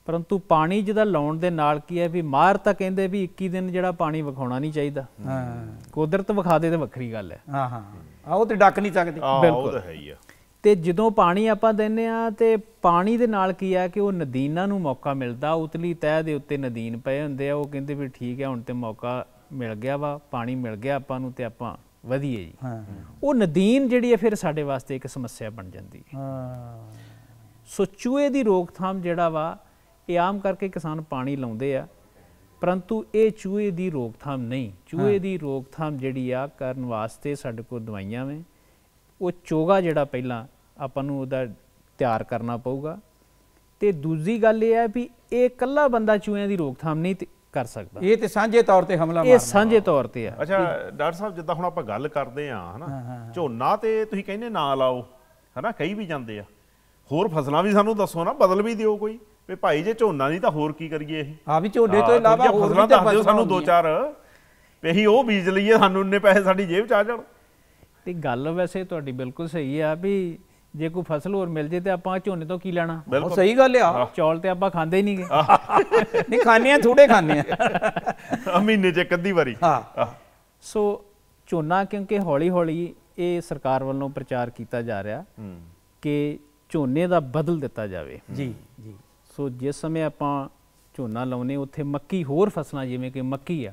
ਪਰੰਤੂ ਪਾਣੀ ਜਿਹਦਾ ਲਾਉਣ ਦੇ ਨਾਲ ਕੀ ਹੈ ਵੀ ਮਾਹਰ ਤਾਂ ਕਹਿੰਦੇ ਵੀ 21 ਦਿਨ ਜਿਹੜਾ ਪਾਣੀ ਵਿਖਾਉਣਾ ਨਹੀਂ ਚਾਹੀਦਾ ਹਾਂ ਕੁਦਰਤ ਵਿਖਾ ਦੇ ਤੇ ਵੱਖਰੀ ਗੱਲ ਹੈ ਹਾਂ ਹਾਂ ਆ ਉਹ ਤੇ ਡੱਕ ਨਹੀਂ ਸਕਦੇ ਬਿਲਕੁਲ ਉਹ ਤਾਂ ਹੈ ਹੀ ਆ ਤੇ ਜਦੋਂ ਪਾਣੀ ਆਪਾਂ ਦਿੰਨੇ ਆ ਤੇ ਪਾਣੀ ਦੇ ਨਾਲ ਕੀ ਆ ਕਿ ਉਹ ਨਦੀਨਾਂ ਨੂੰ ਮੌਕਾ ਮਿਲਦਾ ਉਤਲੀ ਤਹਿ ਦੇ ਉੱਤੇ ਨਦੀਨ ਪਏ ਹੁੰਦੇ ਆ ਉਹ ਕਹਿੰਦੇ ਵੀ ਠੀਕ ਹੈ ਹੁਣ ਤੇ ਮੌਕਾ ਮਿਲ ਗਿਆ ਵਾ ਪਾਣੀ ਮਿਲ ਗਿਆ ਆਪਾਂ ਨੂੰ ਤੇ ਆਪਾਂ ਵਧੀਏ ਜੀ ਹਾਂ ਉਹ ਨਦੀਨ ਜਿਹੜੀ ਹੈ ਫਿਰ ਸਾਡੇ ਵਾਸਤੇ ਇੱਕ ਸਮੱਸਿਆ ਬਣ ਜਾਂਦੀ ਹੈ ਹਾਂ ਸੋ ਚੂਹੇ ਦੀ ਰੋਕਥਾਮ ਜਿਹੜਾ ਵਾ ਇਹ ਆਮ ਕਰਕੇ ਕਿਸਾਨ ਪਾਣੀ ਲਾਉਂਦੇ ਆ ਪਰੰਤੂ ਇਹ ਚੂਹੇ ਦੀ ਰੋਕਥਾਮ ਨਹੀਂ ਚੂਹੇ ਦੀ ਰੋਕਥਾਮ ਜਿਹੜੀ ਆ ਕਰਨ ਵਾਸਤੇ ਸਾਡੇ ਕੋਲ ਦਵਾਈਆਂ ਵੇ ਉਹ ਚੋਗਾ ਜਿਹੜਾ ਪਹਿਲਾਂ ਆਪਾਂ ਨੂੰ ਉਹਦਾ ਤਿਆਰ ਕਰਨਾ ਪਊਗਾ ਤੇ ਦੂਜੀ ਗੱਲ ਇਹ ਆ ਵੀ ਇਹ ਇਕੱਲਾ ਬੰਦਾ ਚੂਹਿਆਂ ਦੀ ਰੋਕਥਾਮ ਨਹੀਂ ਕਰ ਸਕਦਾ ਇਹ ਤੇ ਸਾਂਝੇ ਤੌਰ ਤੇ ਹਮਲਾ ਮਾਰਨਾ ਇਹ ਸਾਂਝੇ ਤੌਰ ਤੇ ਆ ਅੱਛਾ ਡਾਕਟਰ ਸਾਹਿਬ ਜਿੱਦਾਂ ਹੁਣ ਆਪਾਂ ਗੱਲ ਕਰਦੇ ਆ ਹਨਾ ਝੋਨਾ ਤੇ ਤੁਸੀਂ ਕਹਿੰਦੇ ਨਾ ਲਾਓ ਹਨਾ ਕਈ ਵੀ ਜਾਂਦੇ ਆ ਹੋਰ ਫਸਲਾਂ ਵੀ ਸਾਨੂੰ ਦੱਸੋ ਨਾ ਬਦਲ ਵੀ ਦਿਓ ਕੋਈ ਵੀ ਭਾਈ ਜੇ ਝੋਨਾ ਨਹੀਂ ਤਾਂ ਹੋਰ ਕੀ ਕਰੀਏ ਇਹ ਹਾਂ ਵੀ ਝੋਨੇ ਤੋਂ ਇਲਾਵਾ ਹੋਰ ਵੀ ਤਾਂ ਫਸਲਾਂ ਸਾਨੂੰ ਦੋ ਚਾਰ ਇਹੀ ਉਹ ਬੀਜ ਲਈਏ ਸਾਨੂੰ ਉਹਨੇ ਪੈਸੇ ਸਾਡੀ ਜੇਬ ਚ ਆ ਜਾਣ ਤੇ ਗੱਲ ਵੈਸੇ ਤੁਹਾਡੀ ਬਿਲਕੁਲ ਸਹੀ ਆ ਵੀ ਜੇ ਕੋਈ ਫਸਲ ਹੋਰ ਮਿਲ ਜੇ ਤੇ ਆਪਾਂ ਝੋਨੇ ਤੋਂ ਕੀ ਲੈਣਾ ਉਹ ਸਹੀ ਗੱਲ ਆ ਚੌਲ ਤੇ ਆਪਾਂ ਖਾਂਦੇ ਹੀ ਨਹੀਂਗੇ ਨਹੀਂ ਖਾਣੇ ਆ ਥੋੜੇ ਖਾਣੇ ਆ ਮਹੀਨੇ 'ਚ ਇੱਕ ਅੱਧੀ ਵਾਰੀ ਹਾਂ ਸੋ ਝੋਨਾ ਕਿਉਂਕਿ ਹੌਲੀ ਹੌਲੀ ਇਹ ਸਰਕਾਰ ਵੱਲੋਂ ਪ੍ਰਚਾਰ ਕੀਤਾ ਜਾ ਰਿਹਾ ਕਿ ਝੋਨੇ ਦਾ ਬਦਲ ਦਿੱਤਾ ਜਾਵੇ ਜੀ ਜੀ ਸੋ ਜਿਸ ਸਮੇਂ ਆਪਾਂ ਝੋਨਾ ਲਾਉਨੇ ਉੱਥੇ ਮੱਕੀ ਹੋਰ ਫਸਲਾਂ ਜਿਵੇਂ ਕਿ ਮੱਕੀ ਆ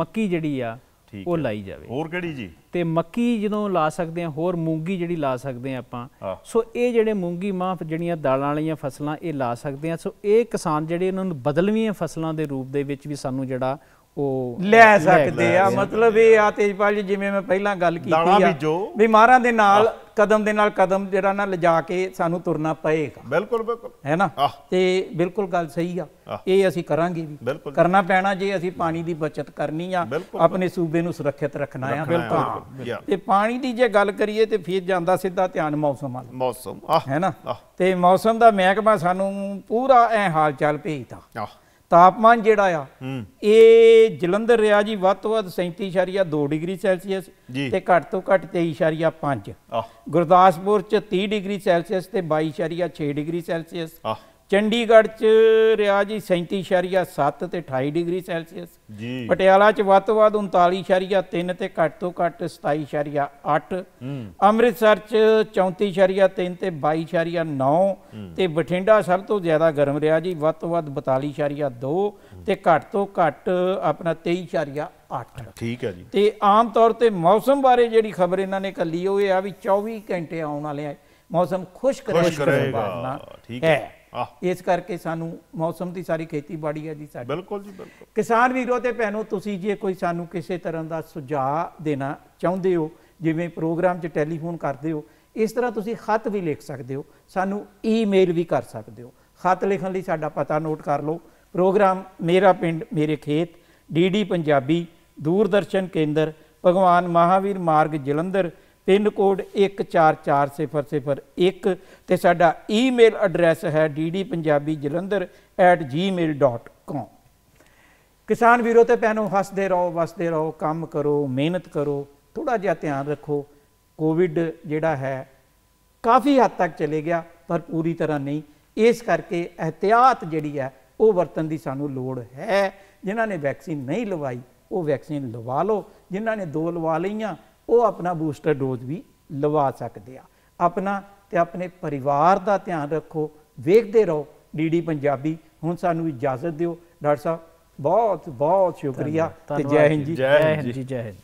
ਮੱਕੀ ਜਿਹੜੀ ਆ ਉਹ ਲਾਈ ਜਾਵੇ ਹੋਰ ਕਿਹੜੀ ਜੀ ਤੇ ਮੱਕੀ ਜਦੋਂ ਲਾ ਸਕਦੇ ਆ ਹੋਰ ਮੂੰਗੀ ਜਿਹੜੀ ਲਾ ਸਕਦੇ ਆ ਆਪਾਂ ਸੋ ਇਹ ਜਿਹੜੇ ਮੂੰਗੀ ਮਾਫ ਜਿਹੜੀਆਂ ਦਾਲਾਂ ਵਾਲੀਆਂ ਫਸਲਾਂ ਇਹ ਲਾ ਸਕਦੇ ਆ ਸੋ ਇਹ ਕਿਸਾਨ ਜਿਹੜੇ ਇਹਨਾਂ ਨੂੰ ਬਦਲਵੀਆਂ ਫਸਲਾਂ ਦੇ ਰੂਪ ਦੇ ਵਿੱਚ ਵੀ ਸਾਨੂੰ ਜਿਹੜਾ ਉਹ ਲੈ ਸਕਦੇ ਆ ਮਤਲਬ ਇਹ ਆ ਤੇਜਪਾਲ ਜੀ ਜਿਵੇਂ ਮੈਂ ਪਹਿਲਾਂ ਗੱਲ ਕੀਤੀ ਆ ਵੀ ਮਾਰਾਂ ਦੇ ਨਾਲ ਕਦਮ ਦੇ ਨਾਲ ਕਦਮ ਜਿਹੜਾ ਨਾ ਲਿਜਾ ਕੇ ਸਾਨੂੰ ਤੁਰਨਾ ਪਏਗਾ ਬਿਲਕੁਲ ਬਿਲਕੁਲ ਹੈ ਨਾ ਤੇ ਬਿਲਕੁਲ ਗੱਲ ਸਹੀ ਆ ਇਹ ਅਸੀਂ ਕਰਾਂਗੇ ਵੀ ਕਰਨਾ ਪੈਣਾ ਜੇ ਅਸੀਂ ਪਾਣੀ ਦੀ ਬਚਤ ਕਰਨੀ ਆ ਆਪਣੇ ਸੂਬੇ ਨੂੰ ਸੁਰੱਖਿਅਤ ਰੱਖਣਾ ਆ ਬਿਲਕੁਲ ਤੇ ਪਾਣੀ ਦੀ ਜੇ ਗੱਲ ਕਰੀਏ ਤੇ ਫਿਰ ਜਾਂਦਾ ਸਿੱਧਾ ਧਿਆਨ ਮੌਸਮ ਵੱਲ ਮੌਸਮ ਹੈ ਨਾ ਤੇ ਮੌਸਮ ਦਾ ਮਹਿਕਮਾ ਸਾਨੂੰ ਪੂਰਾ ਐ ਹਾਲ ਚਾਲ ਭੇਜਦਾ ਤਾਪਮਾਨ ਜਿਹੜਾ ਆ ਇਹ ਜਲੰਧਰ ਰਿਆ ਜੀ ਵੱਧ ਤੋਂ ਵੱਧ 37.2 ਡਿਗਰੀ ਸੈਲਸੀਅਸ ਤੇ ਘੱਟ ਤੋਂ ਘੱਟ 23.5 ਗੁਰਦਾਸਪੁਰ ਚ 30 ਡਿਗਰੀ ਸੈਲਸੀਅਸ ਤੇ 22.6 ਡਿਗਰੀ ਸੈਲਸੀਅਸ ਚੰਡੀਗੜ੍ਹ 'ਚ ਰਿਹਾ ਜੀ 37.7 ਤੇ 28 ਡਿਗਰੀ ਸੈਲਸੀਅਸ ਜੀ ਪਟਿਆਲਾ 'ਚ ਵੱਧ ਤੋਂ ਵੱਧ 39.3 ਤੇ ਘੱਟ ਤੋਂ ਘੱਟ 27.8 ਅੰਮ੍ਰਿਤਸਰ 'ਚ 34.3 ਤੇ 22.9 ਤੇ ਬਠਿੰਡਾ ਸਭ ਤੋਂ ਜ਼ਿਆਦਾ ਗਰਮ ਰਿਹਾ ਜੀ ਵੱਧ ਤੋਂ ਵੱਧ 42.2 ਤੇ ਘੱਟ ਤੋਂ ਘੱਟ ਆਪਣਾ 23.8 ਠੀਕ ਹੈ ਜੀ ਤੇ ਆਮ ਤੌਰ ਤੇ ਮੌਸਮ ਬਾਰੇ ਜਿਹੜੀ ਖਬਰ ਇਹਨਾਂ ਨੇ ਕੱਲੀ ਉਹ ਇਹ ਆ ਵੀ 24 ਘੰਟੇ ਆਉਣ ਵਾਲੇ ਆ ਮੌਸਮ ਖੁਸ਼ਕ ਰਹੇਗਾ ਠੀਕ ਹੈ ਇਸ ਕਰਕੇ ਸਾਨੂੰ ਮੌਸਮ ਦੀ ਸਾਰੀ ਖੇਤੀਬਾੜੀ ਹੈ ਜੀ ਸਾਡੀ ਬਿਲਕੁਲ ਜੀ ਬਿਲਕੁਲ ਕਿਸਾਨ ਵੀਰੋ ਤੇ ਭੈਣੋ ਤੁਸੀਂ ਜੇ ਕੋਈ ਸਾਨੂੰ ਕਿਸੇ ਤਰ੍ਹਾਂ ਦਾ ਸੁਝਾਅ ਦੇਣਾ ਚਾਹੁੰਦੇ ਹੋ ਜਿਵੇਂ ਪ੍ਰੋਗਰਾਮ 'ਚ ਟੈਲੀਫੋਨ ਕਰਦੇ ਹੋ ਇਸ ਤਰ੍ਹਾਂ ਤੁਸੀਂ ਖਤ ਵੀ ਲਿਖ ਸਕਦੇ ਹੋ ਸਾਨੂੰ ਈਮੇਲ ਵੀ ਕਰ ਸਕਦੇ ਹੋ ਖਤ ਲਿਖਣ ਲਈ ਸਾਡਾ ਪਤਾ ਨੋਟ ਕਰ ਲਓ ਪ੍ਰੋਗਰਾਮ ਮੇਰਾ ਪਿੰਡ ਮੇਰੇ ਖੇਤ ਡੀਡੀ ਪੰਜਾਬੀ ਦੂਰਦਰਸ਼ਨ ਕੇਂਦਰ ਭਗਵਾਨ ਮਹਾਵੀਰ ਮਾਰਗ ਜਲੰਧਰ ਪਿੰਨ ਕੋਡ 144001 ਤੇ ਸਾਡਾ ਈਮੇਲ ਐਡਰੈਸ ਹੈ ddpunjabijalandhar@gmail.com ਕਿਸਾਨ ਵੀਰੋ ਤੇ ਪੈਨੋ ਹੱਸਦੇ ਰਹੋ ਵਸਦੇ ਰਹੋ ਕੰਮ ਕਰੋ ਮਿਹਨਤ ਕਰੋ ਥੋੜਾ ਜਿਹਾ ਧਿਆਨ ਰੱਖੋ ਕੋਵਿਡ ਜਿਹੜਾ ਹੈ ਕਾਫੀ ਹੱਦ ਤੱਕ ਚਲੇ ਗਿਆ ਪਰ ਪੂਰੀ ਤਰ੍ਹਾਂ ਨਹੀਂ ਇਸ ਕਰਕੇ ਅਹਤਿਆਤ ਜਿਹੜੀ ਹੈ ਉਹ ਵਰਤਨ ਦੀ ਸਾਨੂੰ ਲੋੜ ਹੈ ਜਿਨ੍ਹਾਂ ਨੇ ਵੈਕਸੀਨ ਨਹੀਂ ਲਵਾਈ ਉਹ ਵੈਕਸੀਨ ਲਵਾ ਲਓ ਜਿਨ੍ਹਾਂ ਨੇ ਦੋ ਲਵਾ ਲਈਆਂ ਉਹ ਆਪਣਾ ਬੂਸਟਰ ਡੋਜ਼ ਵੀ ਲਵਾ ਸਕਦੇ ਆ ਆਪਣਾ ਤੇ ਆਪਣੇ ਪਰਿਵਾਰ ਦਾ ਧਿਆਨ ਰੱਖੋ ਵੇਖਦੇ ਰਹੋ ਡੀਡੀ ਪੰਜਾਬੀ ਹੁਣ ਸਾਨੂੰ ਇਜਾਜ਼ਤ ਦਿਓ ਡਾਕਟਰ ਸਾਹਿਬ ਬਹੁਤ ਬਹੁਤ ਸ਼ੁਕਰੀਆ ਤੇ ਜੈ ਹਿੰਦ ਜੀ ਜੈ ਹਿੰਦ ਜੀ ਜੈ ਹਿੰਦ